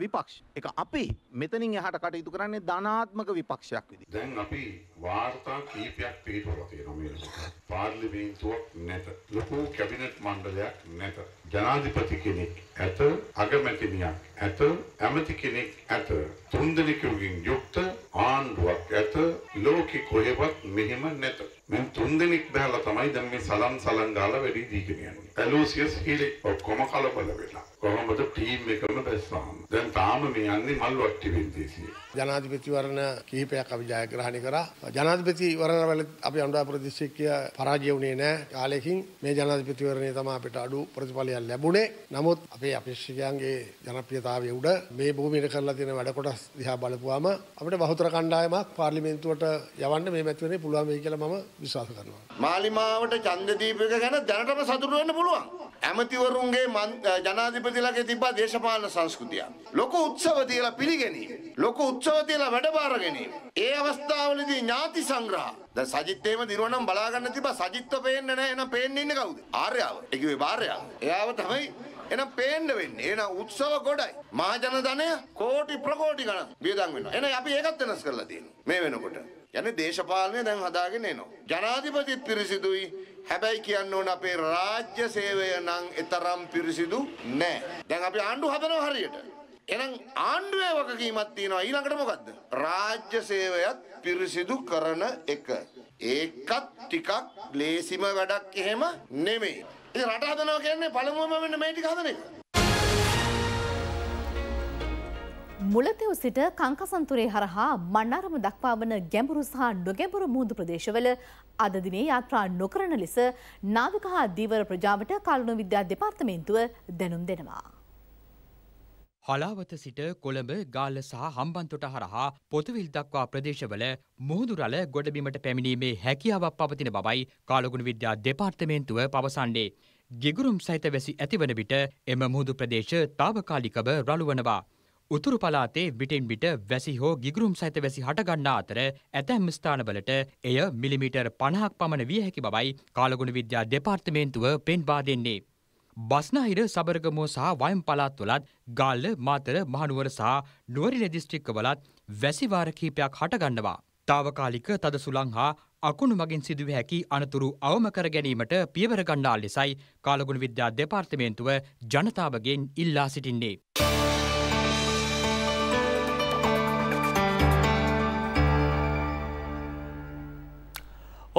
විපක්ෂ එක අපි මෙතනින් එහට කටයුතු කරන්නේ ධනාත්මක විපක්ෂයක් විදි. දැන් අපි වාර්තා කීපයක් පිටවලා තියෙනවා මේ ලෝකෙ. පාර්ලිමේන්තුවක් නැත. ලොකු කැබිනට් මණ්ඩලයක් නැත. ජනාධිපති කෙනෙක් ඇත, අගමැතිනියක් ඇත, ඇමති කෙනෙක් ඇත. තුන්දෙනෙකුගෙන් යුක්ත ආණ්ඩුවක් ඇත. ලෝකෙ කොහෙවත් මෙහෙම නැත. දැන් තුන්දෙනෙක් බහැලා තමයි දැන් මේ සලන් සලන් ගාලා වැඩි දීගෙන යන්නේ. ඇලෝසියස් හීලේ ඔක්කොම කලබල වෙලා. කොහොමද ටීම් එකම බැස්වාම. දැන් තාම මේ යන්නේ මල්වට්ටි වෙන්දේසිය. ජනාධිපතිවරණ කිහිපයක් අපි ජයග්‍රහණය කරා. ජනාධිපතිවරණවල අපි අනුරාධපුර දිස්ත්‍රික්කය පරාජය වුණේ නැහැ. කාලෙකින් මේ ජනාධිපතිවරණය තමයි අපිට අඩු ප්‍රතිඵලයක් ලැබුණේ. නමුත් අපේ අපේක්ෂකයන්ගේ ජනප්‍රියතාවය උඩ මේ භූමියට කරලා තියෙන වැඩ කොටස් දිහා බලපුවාම අපිට බහුතර කණ්ඩායමක් පාර්ලිමේන්තුවට යවන්න මේ මැතිවරණය පුළුවන් වෙයි කියලා මම විශ්වාස කරනවා. මාලිමාවට ඡන්ද දීප එක ගැන දැනටම සතුටු වෙන්න පුළුවන්. ඇමතිවරුන්ගේ ජනාධිපති තිලගේ තිබ්බා දේශපාලන සංස්කෘතිය. ලොකු උත්සව තියලා පිළිගැනීම. ලොකු උත්සව තියලා වැඩබාර ගැනීම. ඒ අවස්ථාවලදී ඥාති සංග්‍රහ. දැන් සජිත් එහෙම දිනුවා නම් බලා ගන්න තිබ්බා සජිත්ව පේන්නේ නැහැ. එහෙනම් පේන්නේ ඉන්නේ කවුද? ආර්යාව. ඒ කිව්වේ භාර්යාව. එයාව තමයි එහෙනම් පේන්න වෙන්නේ. එහෙනම් උත්සව ගොඩයි. මහජන ධනය කෝටි ප්‍රකෝටි ගණන් වියදම් වෙනවා. එහෙනම් අපි ඒකත් වෙනස් කරලා තියෙනවා. මේ වෙනකොට. යන්නේ දේශපාලනය දැන් හදාගෙන එනවා. ජනාධිපතිත් පිරිසිදුයි. හැබැයි කියන්න ඕන අපේ රාජ්‍ය සේවය නම් එතරම් පිරිසිදු නෑ. දැන් අපි ආණ්ඩු හදනවා හරියට. එහෙනම් ආණ්ඩුවේ වගකීමක් තියෙනවා. ඊළඟට මොකද්ද? රාජ්‍ය සේවයත් පිරිසිදු කරන එක. ඒකත් ටිකක් ලේසිම වැඩක් එහෙම නෙමෙයි. ඉතින් රට හදනවා කියන්නේ පළමුවම මෙන්න මේ ටික හදන එක. මුලතෙව් සිට කංකසන්තුරේ හරහා මන්නාරම දක්වා වන ගැඹුරු සහ නොගැඹුරු මුහුදු ප්‍රදේශවල අද දිනේ යාත්‍රා නොකරන ලෙස නාවික හා දීවර ප්‍රජාවට කල්ුණු විද්‍යා දෙපාර්තමේන්තුව දැනුම් දෙනවා. හලාවත සිට කොළඹ ගාල්ල සහ හම්බන්තොට හරහා පොතුවිල් දක්වා ප්‍රදේශවල මුහුදු රළ ගොඩබිමට පැමිණීමේ හැකියාවක් පවතින බවයි කාලගුණ විද්‍යා දෙපාර්තමේන්තුව පවසන්නේ. ගිගුරුම් සහිත වැසි ඇතිවන විට එම මුහුදු ප්‍රදේශ තාවකාලිකව රළුවනවා. උතුරු පලාතේ විටෙන් විට වැසි හෝ ගිගුරුම් සහිත වැසි හටගන්නා අතර ඇතැම් ස්ථානවලට එය මිලිමීටර් 50ක් පමණ විය හැකි බවයි කාලගුණ විද්‍යා දෙපාර්තමේන්තුව පෙන්වා දෙන්නේ. බස්නාහිර සබරගමුව සහ වයම් පළාත්වලත් ගාල්ල මාතර මහනුවර සහ නුවරිල දිස්ත්‍රික්කවලත් වැසිවාර කීපයක් හටගන්නවා. තාවකාලික තද සුළං හා අකුණු මගින් සිදුව හැකි අනතුරු අවම කර ගැනීමට පියවර ගණ්ඩාල් ලෙසයි කාලගුණ විද්‍යා දෙපාර්තමේන්තුව ජනතාවගෙන් ඉල්ලා සිටින්නේ.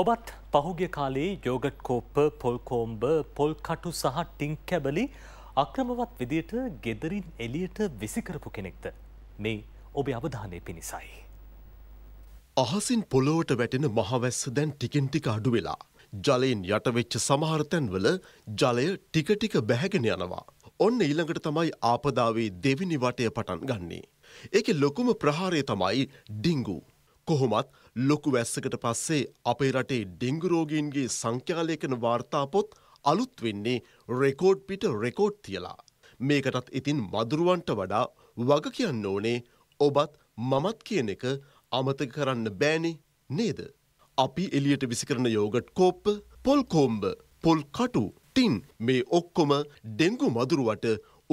ඔබත් පහුගිය කාලේ යෝගට් කෝප්ප පොල්කෝම්බ පොල්කටු සහ ටිං කැබලි අක්‍රමවත් විදියට ගෙදරින් එලියට විසිකරපු කෙනෙක්ද. මේ ඔබේ අවධානය පිණිසයි. අහසින් පොලොවට වැටෙන මහවැස්ස දැන් ටිකෙන්ටික අඩු වෙලා. ජලයෙන් යටවෙච්ච සමහරතැන්වල ජලය ටිකටික බැහැගෙන යනවා. ඔන්න ඊළඟට තමයි ආපදාවේ දෙවිනි වටය පටන් ගන්නේ. එක ලොකුම ප්‍රහාරය තමයි ඩිංගූ. කොහොමත් ලොකු වැස්සකට පස්සේ අපේ රටේ ඩෙංගුරෝගීන්ගේ සංඛ්‍යාලයකන වාර්තාපොත් අලුත් වෙන්නේ රෙකෝඩ් පිට රෙකෝඩ් තියලා. මේකටත් ඉතින් මදුරුවන්ට වඩා වග කියන්න ඕනේ ඔබත් මමත් කියන එක අමතක කරන්න බෑනේ නේද. අපි එලියට විසිකරන යෝගට් කෝප්ප පොල්කෝම්බ පොල් කටු ටින් මේ ඔක්කොම ඩෙංගු මදුරුවට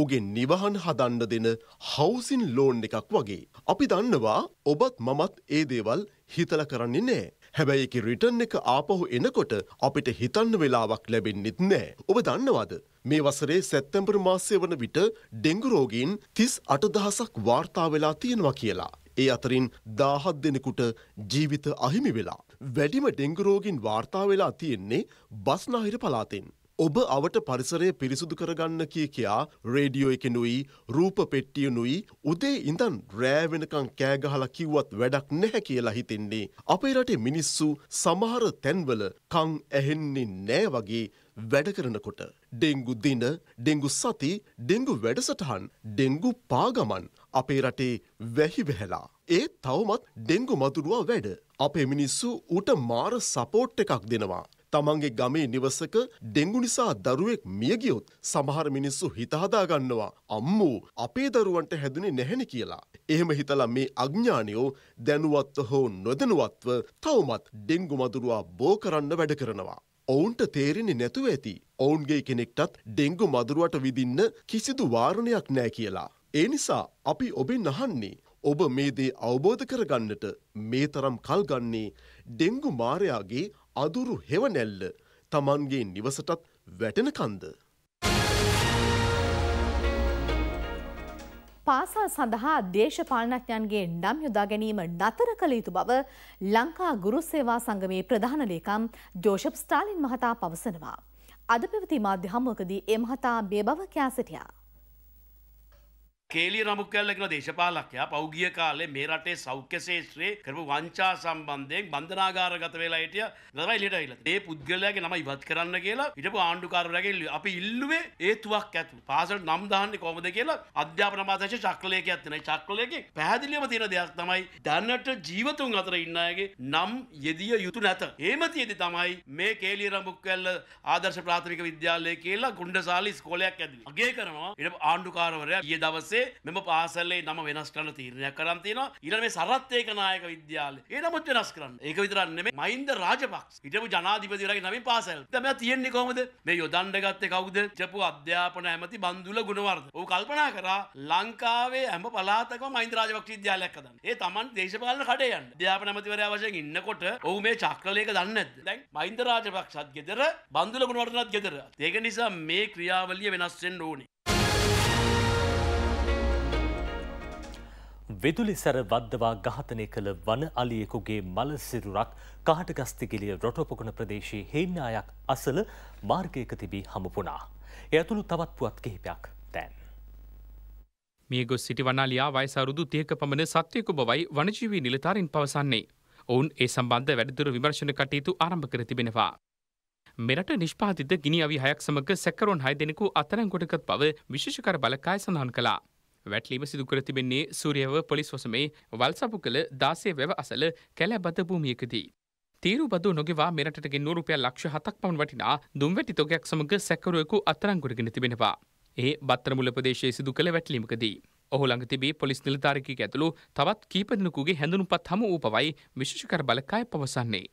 උගේ නිවහන් හදන්න දෙන හවුසින් ලෝන් එකක් වගේ. අපි දන්නවා ඔබත් මමත් ඒ දේවල් හිතල කරන්නේ නෑ. හැබැයි එක රිටර්න් එක ආපහු එනකොට අපිට හිතන්න වෙලාවක් ලැබෙන්නෙත් නෑ. ඔබ දන්නවද. මේ වසරේ සැත්තැම්බර් මාසය වන විට ඩෙංගුරෝගීන් තිස් අටදහසක් වාර්තා වෙලා තියෙනවා කියලා. ඒ අතරින් දාහත් දෙනෙකුට ජීවිත අහිමි වෙලා. වැඩිම ඩෙංගුරෝගින් වාර්තා වෙලා තියෙන්නේ බස්නාහිර පලාතෙන්. ඔබ අවට පරිසරය පිරිසුදු කරගන්න කිය කියා රේඩියෝ එකනුයි රූප පෙට්ටියනුයි උදේ ඉඳන් රෑවෙනකං කෑගහලා කිව්වත් වැඩක් නැහැ කියලා හිතෙන්නේ. අපේ රටේ මිනිස්සු සමහර තැන්වල කං ඇහෙන්නේ නෑ වගේ වැඩ කරනකොට. ඩෙංගු දින, ඩෙංගු සති, ඩෙංගු වැඩසටහන්, ඩෙංගු පාගමන් අපේ රටේ වැහි වැහැලා. ඒ තවමත් ඩෙංගු මතුරුවා වැඩ. අපේ මිනිස්සු ඌට මාර සපෝට් එකක් දෙනවා. තමන්ගේ ගමේ නිවසක ඩෙංගු නිසා දරුවෙක් මියගියොත් සමහර මිනිස්සු හිතහදා ගන්නවා අම්මෝ අපේ දරුවන්ට හැදුනේ නැහෙන කියලා. එහෙම හිතලා මේ අඥානියෝ දැනුවත්ව හෝ නොදැනුවත්ව තවමත් ඩෙංගු මදුරුවා බෝ කරන්න වැඩ කරනවා. ඔවුන්ට තේරෙන්නේ නැතුව ඇති. ඔවුන්ගේ කෙනෙක්ටත් ඩෙංගු මදුරුවට විදින්න කිසිදු වාරණයක් නෑ කියලා. ඒ නිසා අපි ඔබෙන් අහන්නේ ඔබ මේ දේ අවබෝධ කරගන්නට මේ තරම් කල් ගන්නේ ඩෙංගු මාරයාගේ අදුරු හෙවනැල්ල තමන්ගේ නිවසටත් වැටෙන කන්ද. පාසල් සඳහා දේශපාලනඥයන්ගේ නම් යොදා ගැනීම නතර කළ යුතු බව ලංකා ගුරු සේවා සංගමේ ප්‍රධාන ලේකම් ජෝෂප් ස්ටාලින් මහතා පවසනවා. අද පැවති මාධ්‍ය හමුවකදී ඒ මහතා මේ බව කියා සිටියා. කේලිය රමුක් කැල්ල කියලා දේශපාලකයා පෞගිය කාලේ මේ රටේ සෞඛ්‍ය ශේෂ්ත්‍රයේ කරපු වංචා සම්බන්ධයෙන් බන්ධනාගාරගත වෙලා හිටිය නතරයි එළියට ඇවිල්ලා. ඒ පුද්ගලයාගේ නම ඉවත් කරන්න කියලා හිටපු ආණ්ඩුකාරවරයාගෙන් අපි ඉල්ලුවේ හේතුවක් ඇතුව. පාසලට නම් දාන්නේ කොහොමද කියලා අධ්‍යාපන අමාත්‍යාංශයේ චක්‍රලේඛයක් තියෙනවා. චක්‍රලේඛේ පැහැදිලිවම තියෙන දෙයක් තමයි දැනට ජීවතුන් අතර ඉන්න අයගේ නම් යෙදිය යුතු නැත. එහෙම තියෙදි තමයි මේ කේලිය රඹුක්කැල්ල ආදර්ශ ප්‍රාථමික විද්‍යාලය කියලා ගුණ්ඩසාලි ඉස්කෝලයක් ඇදුවේ. අගය කරනවා ඊට ආණ්ඩුකාරවරයා ඊයේ දවසේ මෙම පාසල්ලේ නම වෙනස් කරන්න තීරණයක් කරන් තියෙනවා ඊළඟ මේ සරත් ඒකනායක විද්‍යාලය. ඒ නමත් වෙනස් කරන්න. ඒක විතරක් නෙමෙයි මහින්ද රාජපක්ෂ හිටපු ජනාධිපතිවරයාගේ නමින් පාසල්. දැන් මෙයා තියෙන්නේ කොහොමද? මේ යොදන්න ගත්තේ කවුද? හිටපු අධ්‍යාපන ඇමති බන්දුල ගුණවර්ධන. ඔහු කල්පනා කරා ලංකාවේ හැම පළාතකම මහින්ද රාජපක්ෂ විද්‍යාලයක් හදන්න. ඒ Taman දේශපාලන කඩේ යන්න. අධ්‍යාපන ඇමතිවරයා වශයෙන් ඉන්නකොට ඔහු මේ චක්‍රලේඛ දන්නේ නැද්ද? දැන් මහින්ද රාජපක්ෂත් ගෙදර බන්දුල ගුණවර්ධනත් ගෙදර. ඒක නිසා මේ ක්‍රියාවලිය වෙනස් වෙන්න ඕනේ. වෙදුලිසැර වද්දවා ඝාතනය කළ වන අලියෙකුගේ මල සිරුරක් කාටගස්තිගිලිය රොටොපොකුණ ප්‍රදේශයේ හේන්නායක් අසල මාර්ගයක තිබී හමුපුණා. එය ඇතුළු තවත් පුවත් කිහිපයක් තැන්. මියගොස් සිටි වනාලියා වයසරුදු තියක පමණ සත්‍යයකු බවයි වනජීවී නිලධාරින් පවසන්නේ. ඔවුන් ඒ සම්බන්ධ වැඩදුර විමර්ශණ කටයුතු ආරම්භ කර තිබෙනවා. මෙරට නිෂ්පාතිත ගිනි අවි හයක් සමග සැකරුන් හය දෙනෙකු අතරංගොඩගත් බව විශේෂකර බලකාය සඳහන් කලා. වැටලීම සිදුකර තිබෙන්නේ සූරියව පොලිස් වසමේ වල්සපු කළ දාසේ වැව අසල කැලැබද භූමියකදී. තීරු බදු නොගෙවා මෙරටගෙන් නූරුපය ලක්ෂ හතක් පවන් වටිනා දුම්වැටි තොගයක් සමඟ සැකරුවකු අත්තරංගුරගෙන තිබෙනවා. ඒ බත්තරමුල ප්‍රදේශයේ සිදු කළ වැටලීමකදී. ඔහු ළඟ තිබේ පොලිස් නිලධාරිකයක ඇතුළු තවත් කීපදිනකුගේ හැඳුනුපත් හම වූ පවයි විශෂකර බලකාය පවසන්නේ.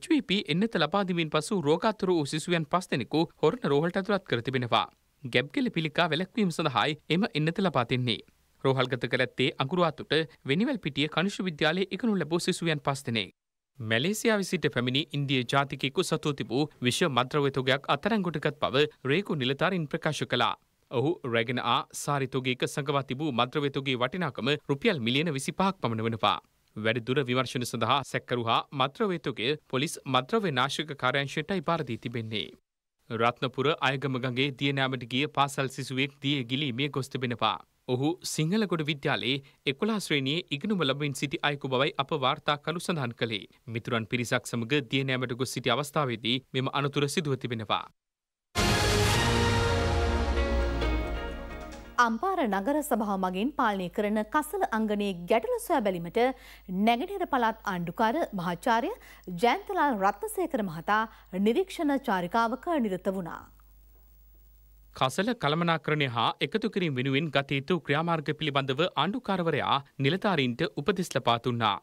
HVP එන්නත ලබාදිමින් පසු රෝගාතුර වූ සිසුවයන් පස් දෙනෙකු හොරණ රෝහලට ඇතුළත් කර තිබෙනවා. ගැබ්ගෙල පිළිකා වැලැක්වීම සඳහායි එම එන්නත ලබා දෙන්නේ. රෝහල්ගත කර ඇත්තේ අගුරුවාතුට වෙනිවැල් පිටිය කනිෂු විද්‍යාලයේ එකනු ලැබූ සිසුවයන් පස් දෙනෙක්. මැලේසියාවි සිට පැමිණි ඉන්දිය ජාතිකයෙකු සතුව තිබූ විශ්ව මද්‍රවතුගයක් අතරංගොටගත් බව රේකු නිලධාරින් ප්‍රකාශ කළා. ඔහු රැගෙන ආ සාරිතුගේක සඟවා තිබූ මද්‍රවතුගේ වටිනාකම රුපියල් මිලියන විසිපහක් පමණ වෙනවා. වැඩිදුර විමර්ශන සඳහා සැක්කරු හා මත්‍රවේතුගේ පොලිස් මත්‍රවේ නාශක කාර්යංශයටයි පාරදී තිබෙන්නේ. රත්නපුර අයගමගගේ දියනෑමට ගිය පාසල් සිසුවෙක් දිය ගිලීමේ ගොස් තිබෙනවා. ඔහු සිංහලගොඩ විද්‍යාලයේ එකොලා ශ්‍රේණියේ ඉගෙනුම ලබමින් සිටි අයකු බවයි අප වාර්තා කළු සඳහන් කළේ. මිතුරන් පිරිසක් සමග දියනෑමට ගොස් සිටි අවස්ථාවේදී මෙම අනතුර සිදුව තිබෙනවා. අම්පාර නගර සභාව මගින් පාලනය කරන කසල අංගනයේ ගැටලු සොයා බැලීමට නැගෙනහිර පළාත් ආණ්ඩුකාර මහාචාර්ය ජයන්තලාල් රත්නසේකර මහතා නිරීක්ෂණ චාරිකාවක නිරත වුණා. කසල කළමනාකරණය හා එකතු කිරීම වෙනුවෙන් ගත යුතු ක්‍රියාමාර්ග පිළිබඳව ආණ්ඩුකාරවරයා නිලධාරීන්ට උපදෙස් ලබා දුන්නා.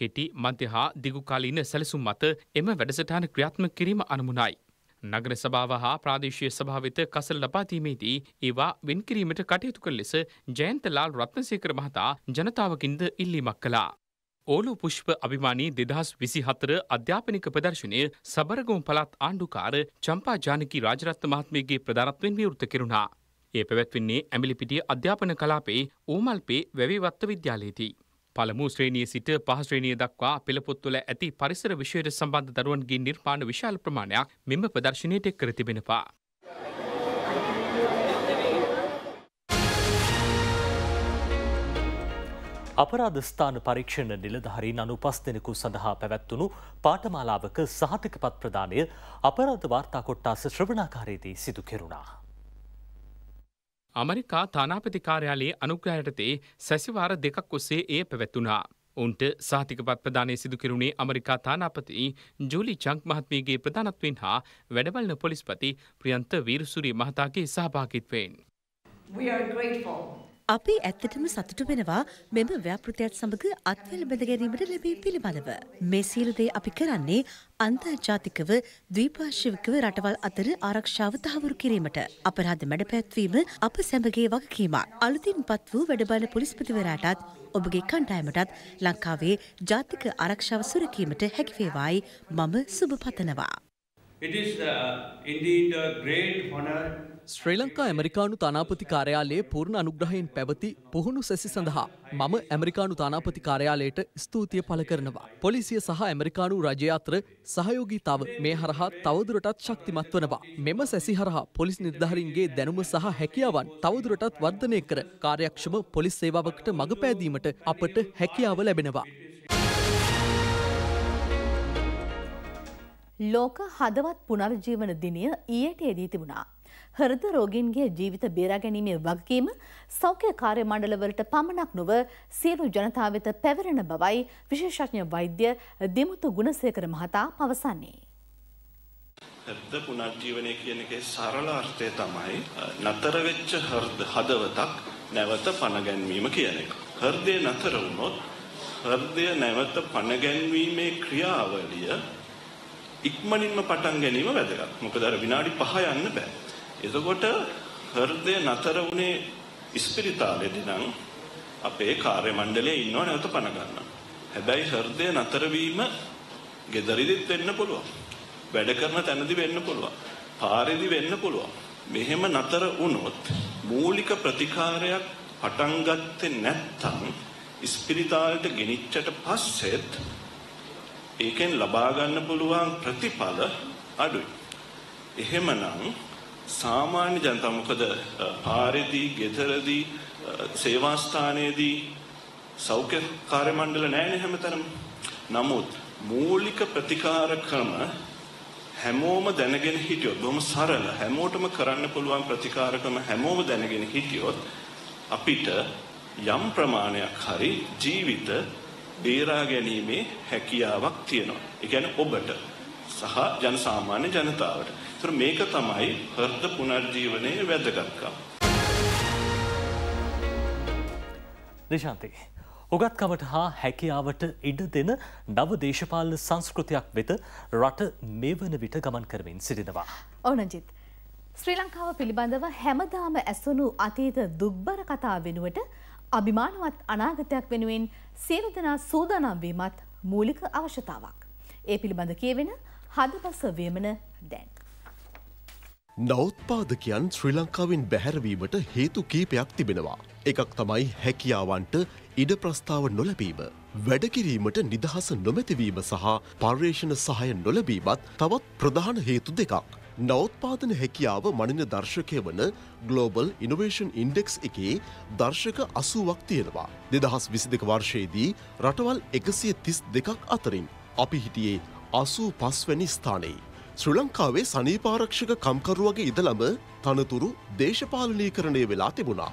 කෙටි මධ්‍ය හා දිගුකාලීන සැලසුම් මත එම වැඩසටහන ක්‍රියාත්මක කිරීම අනුමුණයි. නගර සභාව හා ප්‍රාදේශය සභාවිත කසල් ලබාදීමේදී ඒවා වෙන්කිරීමට කටයුතු කළ ලෙස ජයන්තලාල් රත්නසේකර මහතා ජනතාවකින්ද ඉල්ලීමක් කළා. ඕලු පුෂ්ප අභිමානී දෙදහස් විසි හතර අධ්‍යාපනික ප්‍රදර්ශනය සබරගම පළත් ආණ්ඩුකාර චම්පා ජානකී රාජරත්ත මහත්මයගේ ප්‍රධානත්වෙන් විවෘත කෙරුණා. ඒ පැවැත්වෙන්නේ ඇමිලිපිටිය අධ්‍යාපන කලාපේ ඕමල්පේ වැවිවත්ත විද්‍යාලයේදී. පළමු ශ්‍රේණිය සිට පහ ශ්‍රේණිය දක්වා පෙළපොත් තුළ ඇති පරිසර විෂයට සම්බන්ධ දරුවන්ගේ නිර්මාණ විශාල ප්‍රමාණයක් මෙම ප්‍රදර්ශනයට කර තිබෙනවා. අපරාධස්ථාන පරීක්ෂණ නිලධහරින් අනුපස් දෙනෙකු සඳහා පැවැත්වුණු පාටමාලාවක සහතිකපත් ප්‍රදානය අපරාධ වාර්තා කොට්ටාස ශ්‍රවණාකාරයේදී සිදු කෙරුණා. අමරිකා තානාපති කාර්යාලයේ අනුග්‍රහයටතේ සැසිවාර දෙකක් ඔස්සේ එය පැවැත්වුණා. උන්ට සාතිකපත් ප්‍රධානය සිදුකිරුණේ අමරිකා තානාපති ජූලි චංක් මහත්මීගේ ප්‍රධානත්වෙන් හා වැඩබලන පොලිස්පති ප්‍රියන්ත වීරසුරී මහතාගේ සහභාකිත්වයෙන්. We are grateful අපි ඇත්තටම සතුටු වෙනවා මෙම ව්‍යාපෘතියත් සමග අත්වල බැඳ ගැනීමට ලැබී පිළිබඳව. මේ සියලුදේ අපි කරන්නේ අන්තර්ජාතිකව ද්වීපාශිවිකව රටවල් අතර ආරක්ෂාව තහවුරු කිරීමට. අපරාධ මැඩ පැත්වීම අප සැමගේ වගකීමක්. අලුතින් පත් වූ වැඩබාල පොලිස්පතිවරාටත් ඔබගේ කණ්ඩායමටත් ලංකාවේ ජාතික ආරක්ෂාව සුරකීමට හැකිවේවායි මම සුභ පතනවා. Uh, ශ්‍රී ලංකා ඇමරිකානු තානාපති කාර්යාලයේ පූර්ණ අනුග්‍රහයෙන් පැවති පුහුණු සැසි සඳහා මම ඇමරිකානු තානාපති කාර්යාලයට ස්තුතිය පළ කරනවා. පොලිසිය සහ ඇමරිකානු රජය අතර සහයෝගීතාව මේ හරහා තවදුරටත් ශක්තිමත් වනවා. මෙම සැසි හරහා පොලිස් නිර්ධාරීන්ගේ දැනුම සහ හැකියාවන් තවදුරටත් වර්ධනය කර කාර්යක්ෂම පොලිස් සේවාවකට මඟ පෑදීමට අපට හැකියාව ලැබෙනවා. ලෝක හදවත් පුනර්ජීවන දිනය ඊයට එදී තිබුණා. හරද රෝගීන්ගේ ජීවිත බේරාගැනීමේ වගකීම සෞඛ්‍ය කාර්ය මණ්ඩලවලට පමණක් නොව සියලු ජනතා වෙත පැවරෙන බවයි විශේෂඥ වෛද්‍ය දෙමුතු ගුණසේකර මහතා පවසන්නේ. හෘද පුනර්ජීවනය කියන එකේ සරල අර්ථය තමයි නතර වෙච්ච හෘද හදවතක් නැවත පණගැන්වීම කියන එක. හෘදය නතර වුණොත් හෘදය නැවත පණගැන්වීමේ ක්‍රියාවලිය ඉක්මනින්ම පටන් ගැනීම වැදගත්. මොකද අර විනාඩි 5 යන්න බෑ. එතකොට හෘදය නතර වුණේ ඉස්පිරිතාලේදී නම් අපේ කාර්ය මණ්ඩලයේ ඉන්නව නැවත පණ ගන්න. හැබැයි හෘදය නතර වීම gederidit වෙන්න පුළුවන්. වැඩ කරන තැනදී වෙන්න පුළුවන්. පාරේදී වෙන්න පුළුවන්. මෙහෙම නතර වුණොත් මූලික ප්‍රතිකාරයක් පටන් ගත්තේ නැත්නම් ඉස්පිරිතාලට ගෙනිච්චට පස්සෙත් ඒකෙන් ලබා ගන්න පුළුවන් ප්‍රතිඵල අඩුයි. එහෙමනම් සාමාන්‍ය ජනතාව මොකද පාරේදී, ගෙදරදී, සේවා ස්ථානයේදී සෞඛ්‍ය කාර්ය මණ්ඩල නැහැ හැමතැනම. නමුත් මූලික ප්‍රතිකාර ක්‍රම හැමෝම දැනගෙන හිටියොත් බොහොම සරල හැමෝටම කරන්න පුළුවන් ප්‍රතිකාර ක්‍රම හැමෝම දැනගෙන හිටියොත් අපිට යම් ප්‍රමාණයක් හරි ජීවිත බේරා ගැනීමේ හැකියාවක් තියෙනවා. ඒ කියන්නේ ඔබට සහ ජන සාමාන්‍ය ජනතාවට. ඒතර මේක තමයි හෘද පුනර්ජීවනයේ වැදගත්කම. නිශාන්ති උගත්කමට හා හැකියාවට ඉඩ දෙන නව දේශපාලන සංස්කෘතියක් වෙත රට මේ වන විට ගමන් කරමින් සිටිනවා. ඕනජිත්. ශ්‍රී ලංකාව පිළිබඳව හැමදාම ඇසුණු අතීත දුක්බර කතා වෙනුවට අභිමානවත් අනාගතයක් වෙනුවෙන් සියලු දෙනා සූදානම් වීමත් මූලික අවශ්‍යතාවක්. ඒ පිළිබඳ කියවෙන හදබස වේමන දැන්. නෞත්පාදකයන් ශ්‍රී ලංකාවෙන් බැහැරවීමට හේතු කීපයක් තිබෙනවා. එකක් තමයි හැකියාවන්ට ඉඩ ප්‍රස්ථාව නොලැබීම. වැඩකිරීමට නිදහස නොමැතිවීම සහ පර්යේෂණ සහය නොලැබීමත් තවත් ප්‍රධාන හේතු දෙකක්. නවත්පාදන හැකියාව මනින දර්ශකය වන ගලෝබල් ඉනොවේෂන් ඉන්ඩෙක්ස් එකේ දර්ශක අසුවක් තියෙනවා. දෙදහස් විසි දෙක වර්ෂයේදී රටවල් එකසිය තිස් දෙකක් අතරින් අපි හිටියේ අසූ පස්වැනි ස්ථානයේ. ශ්‍රී ලංකාවේ සනීපාරක්ෂක කම්කරුවගේ ඉදළම තනතුරු දේශපාලනීකරණය වෙලා තිබුණා.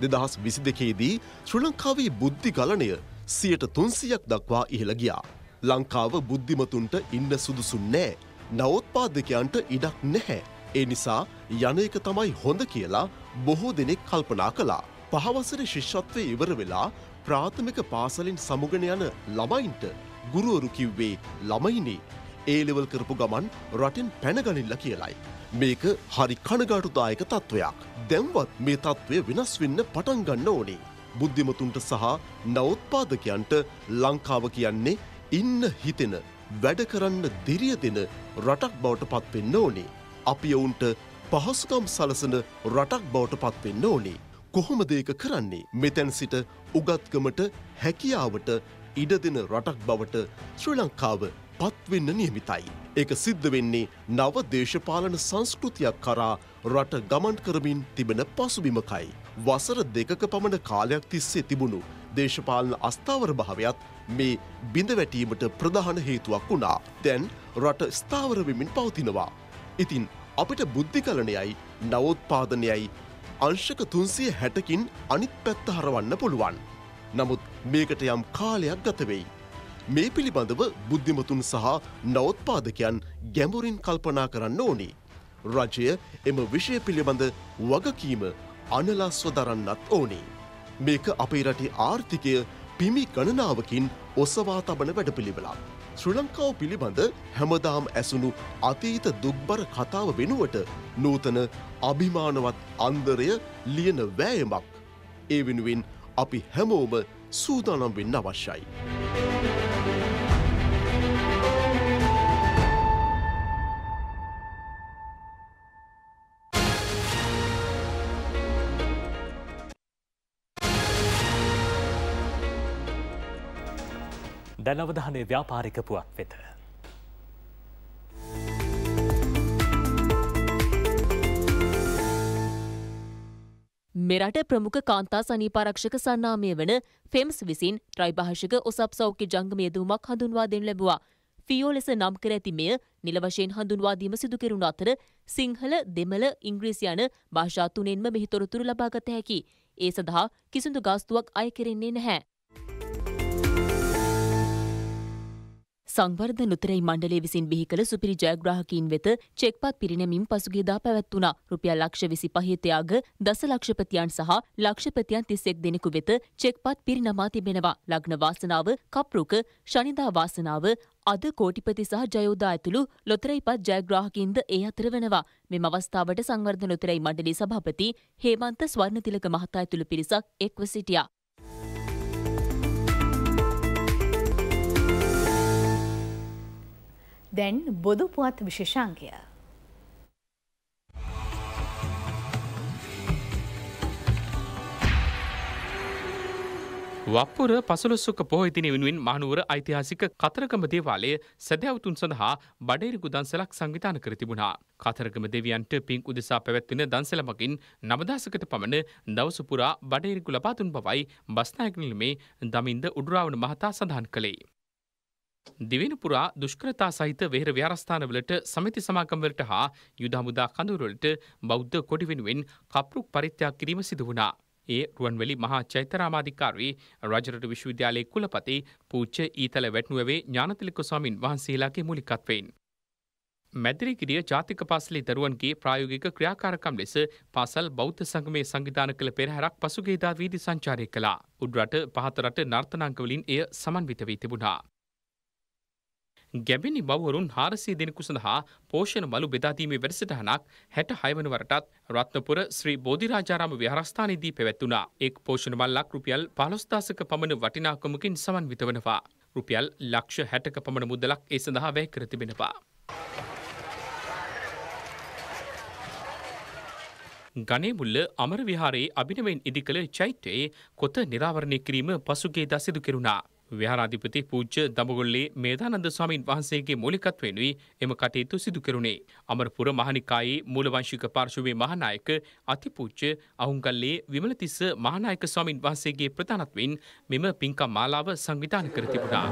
දෙදහස් විසි දෙකේදී ශ්‍රී ලංකාවේ බුද්ධි ගලනය සියට තුන්සියක් දක්වා ඉහළ ගියා. ලංකාව බුද්ධිමතුන්ට ඉන්න සුදුසුන් නෑ නවෝත්පාදකයන්ට ඉඩක් නැහැ. ඒ නිසා යන එක තමයි හොඳ කියලා බොහෝ දෙනෙක් කල්පනා කළා. පහවසර ශිෂ්‍යත්වය ඉවර වෙලා ප්‍රාථමික පාසලින් සමුගෙන යන ළමයින්ට ගුරුවරු කිව්වේ ළමයිනේ ඒලෙවල් කරපු ගමන් රටින් පැනගනිල්ල කියලයි. මේක හරි කණගාටුදායක තත්ත්වයක්. දැන්වත් මේ තත්ත්වය වෙනස් වෙන්න පටන් ගන්න ඕනේ. බුද්ධිමතුන්ට සහ නවෝත්පාදකයන්ට ලංකාව කියන්නේ ඉන්න හිතෙන වැඩ කරන්න දිරිය දෙන රටක් බවට පත්වෙන්න ඕනේ. අපි ඔවුන්ට පහසුකම් සලසන රටක් බවට පත්වෙන්න ඕනේ. කොහොමදේක කරන්නේ මෙතැන් සිට උගත්කමට හැකියාවට ඉඩදෙන රටක් බවට ශ්‍රී ලංකාව පත්වෙන්න නියමිතයි. එක සිද්ධ වෙන්නේ නව දේශපාලන සංස්කෘතියක් කරා රට ගමන් කරමින් තිබෙන පසුබිමකයි. වසර දෙකක පමණ කාලයක් තිස්සේ තිබුණු දේශපාලන අස්ථාවර භාවයත් මේ බිඳවැටීමට ප්‍රධාන හේතුවක් වුණා. දැන් රට ස්ථාවර වෙමින් පවතිනවා. ඉතින් අපිට බුද්ධිකලනයයි නවෝත්පාදනයයි අංශක තුන්සිය හැටකින් අනිත් පැත්ත හරවන්න පුළුවන්. නමුත් මේකට යම් කාලයක් ගතවෙයි. මේ පිළිබඳව බුද්ධිමතුන් සහ නවත්පාදකයන් ගැඹුරින් කල්පනා කරන්න ඕනි. රජය එම විෂය පිළිබඳ වගකීම අනලස්ව දරන්නත් ඕනි. මේක අපේ රටි ආර්ථිකය පිමි ගණනාවකින් ඔසවා තබන වැඩපිළිවෙලා. ශ්‍රී ලංකාව පිළිබඳ හැමදාම් ඇසුණු අතීත දුක්බර කතාව වෙනුවට නූතන අභිමානවත් අන්දරය ලියන වෑයමක්. ඒ වෙනුවෙන් අපි හැමෝම සූදානම් වෙන්න අවශ්‍යයි. දැන් අවධානය ව්‍යාපාරික පුවත් වෙත. මෙරට ප්‍රමුඛ කාන්තා සනීපාරක්ෂක සන්නාමය වන ෆෙම්ස් විසින් ත්‍රයිභාෂක ඔසප් සෞඛ්‍ය ජංගමය දුමක් හඳුන්වා දෙනු ලැබුවා. ෆියෝ ලෙස නම් කර ඇති මෙය නිල වශයෙන් හඳුන්වාදීම සිදු කෙරුණු අතර සිංහල දෙමළ ඉංග්‍රීසි යන භාෂා තුනෙන්ම මෙහි තොරතුරු ලබාගත හැකි. ඒ සඳහා කිසිදු ගාස්තුවක් අය කෙරෙන්නේ නැහැ. සංවර්ධ නොතරයි මණ්ඩලය විසින් බිහි කළ සුපිරි ජයග්‍රාහකීන් වෙත චෙක්පත් පිරිනැමින් පසුගියදා පැවැත්වුණා. රුපියල් ලක්ෂ විසි පහේ ත්‍යාග දසලක්ෂපතියන් සහ ලක්ෂපතියන් තිස්සෙක් දෙනෙකු වෙත චෙක්පත් පිරිනමා තිබෙනවා. ලග්න වාසනාව, කප්රුක, ශනිදා වාසනාව, අද කෝටිපති සහ ජයෝදා ඇතුළු ලොතරැයිපත් ජයග්‍රාහකින්ද ඒ අතර වෙනවා. මෙම අවස්ථාවට සංවර්ධ ලොතරැයි මණ්ඩලයේ සභාපති හේමන්ත ස්වර්ණතිලක මහතා ඇතුළු පිරිසක් එක්ව සිටියා. දැන් බොදු පුවත් විශේෂංකය. වපුර පසලොස්සුක පොහහිතින වෙනුවෙන් මහනුවර ඓතිහාසික කතරගම දේවාලය සැදැවතුන් සඳහා බඩේරිකු දන්සලක් සංවිධාන කර තිබුණා. කතරගම දෙවියන්ට පින් උදෙසා පැවැත්වෙන දන්සලමකින් නමදාසකට පමණ දවසපුරා බඩේරිකු ලබාතුන් බවයි බස්නායකනිලමේ දමින්ද උඩුරාවන මහතා සඳහන් කළේ. දිවිනි පුරා දුෂ්කරතා සහිත වෙහෙර ව්‍යාරස්ථානවලට සමිති සමාගම්වලට හා යුද හමුදා කඳවුරවලට බෞද්ධ කොඩි වෙනුවෙන් කප්රුක් පරිත්‍යාග කිරීම සිදු වුණා. ඒ රුවන්වැලි මහා චෛත්‍යරාමාධිකාරී රජරට විශ්වවිද්‍යාලයේ කුලපති පූජ්‍ය ඊතල වැට්නුවේ ඥානතිලක ස්වාමින් වහන්සේලාගේ මූලිකත්වයෙන්. මැදිරිගිරිය ජාතික පාසලේ දරුවන්ගේ ප්‍රායෝගික ක්‍රියාකාරකම් ලෙස පාසල් බෞද්ධ සංගමේ සංවිධාන කළ පෙරහැරක් පසුගේදා වීදි සංචාරය කළා. උඩරට පහතරට නර්තනාංගවලින් එය සමන්විත වී තිබුණා. ගැබිනි බවරුන් හාරසී දෙනෙකු සඳහා පෝෂණ මලු බෙදාදීමේ වැඩසටහනක් හැට හයවන වරටත් රත්නපුර ශ්‍රී බෝධිරාජාරාම විහාරස්ථානයේදී පැවැත්වුණා. එක් පෝෂණ මල්ලක් රුපියල් 15000ක පමණ වටිනාකමකින් සමන්විත වනවා. රුපියල් ලක්ෂ 60ක පමණ මුදලක් ඒ සඳහා වැය කර තිබෙනවා. ගනේමුල්ල අමර විහාරයේ අභිනවෙන් ඉදිකළ චෛත්‍යයේ කොත නිරාවරණය කිරීම පසුගේ දසිදු කෙරුණා. විහාරාධිපති පූජ්‍ය දඹගොල්ලේ මේධානන්ද ස්වාමින් වහන්සේගේ මූලිකත්වයෙන් වී එම කටයුතු සිදු කෙරුණේ. අමරපුර මහනිකායේ මූලවංශික පාර්ශවයේ මහානායක අතිපූජ්‍ය අහුන්ගල්ලේ විමලතිස්ස මහානායක ස්වාමින් වහන්සේගේ ප්‍රධානත්වයෙන් මෙම පින්කම් මාලාව සංවිධානය කර තිබුණා.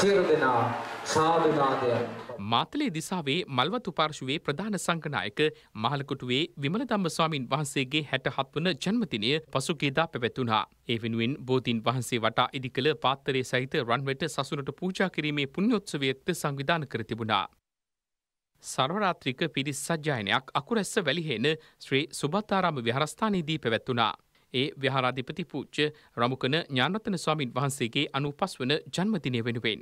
සියලු දෙනා සාදු නාදයන් මාතලේ දිසාවේ මල්වතු පාර්ශවයේ ප්‍රධාන සංඝනායක මහලකොටුවේ විමලධම්ම ස්වාමින් වහන්සේගේ 67 වන ජන්මදිනය පසුගියදා පැවැතුණා. ඒ වෙනුවෙන් බෝධීන් වහන්සේ වටා ඉදිකළ පාත්‍රය සහිත රන්වැට සසුනට පූජා කිරීමේ පුණ්‍යෝත්සවයක්ද සංවිධාන කර තිබුණා. සර්වරාත්‍රික පිරිස් සජ්ජායනයක් අකුරැස්ස වැලිහෙන ශ්‍රී සුභත්තාරාම විහාරස්ථානයේදී පැවැත්වුණා. ඒ විහාරාධිපති පූජ්‍ය රමුකන ඥානරතන ස්වාමින් වහන්සේගේ අනුපස් වන ජන්මදිනය වෙනුවෙන්.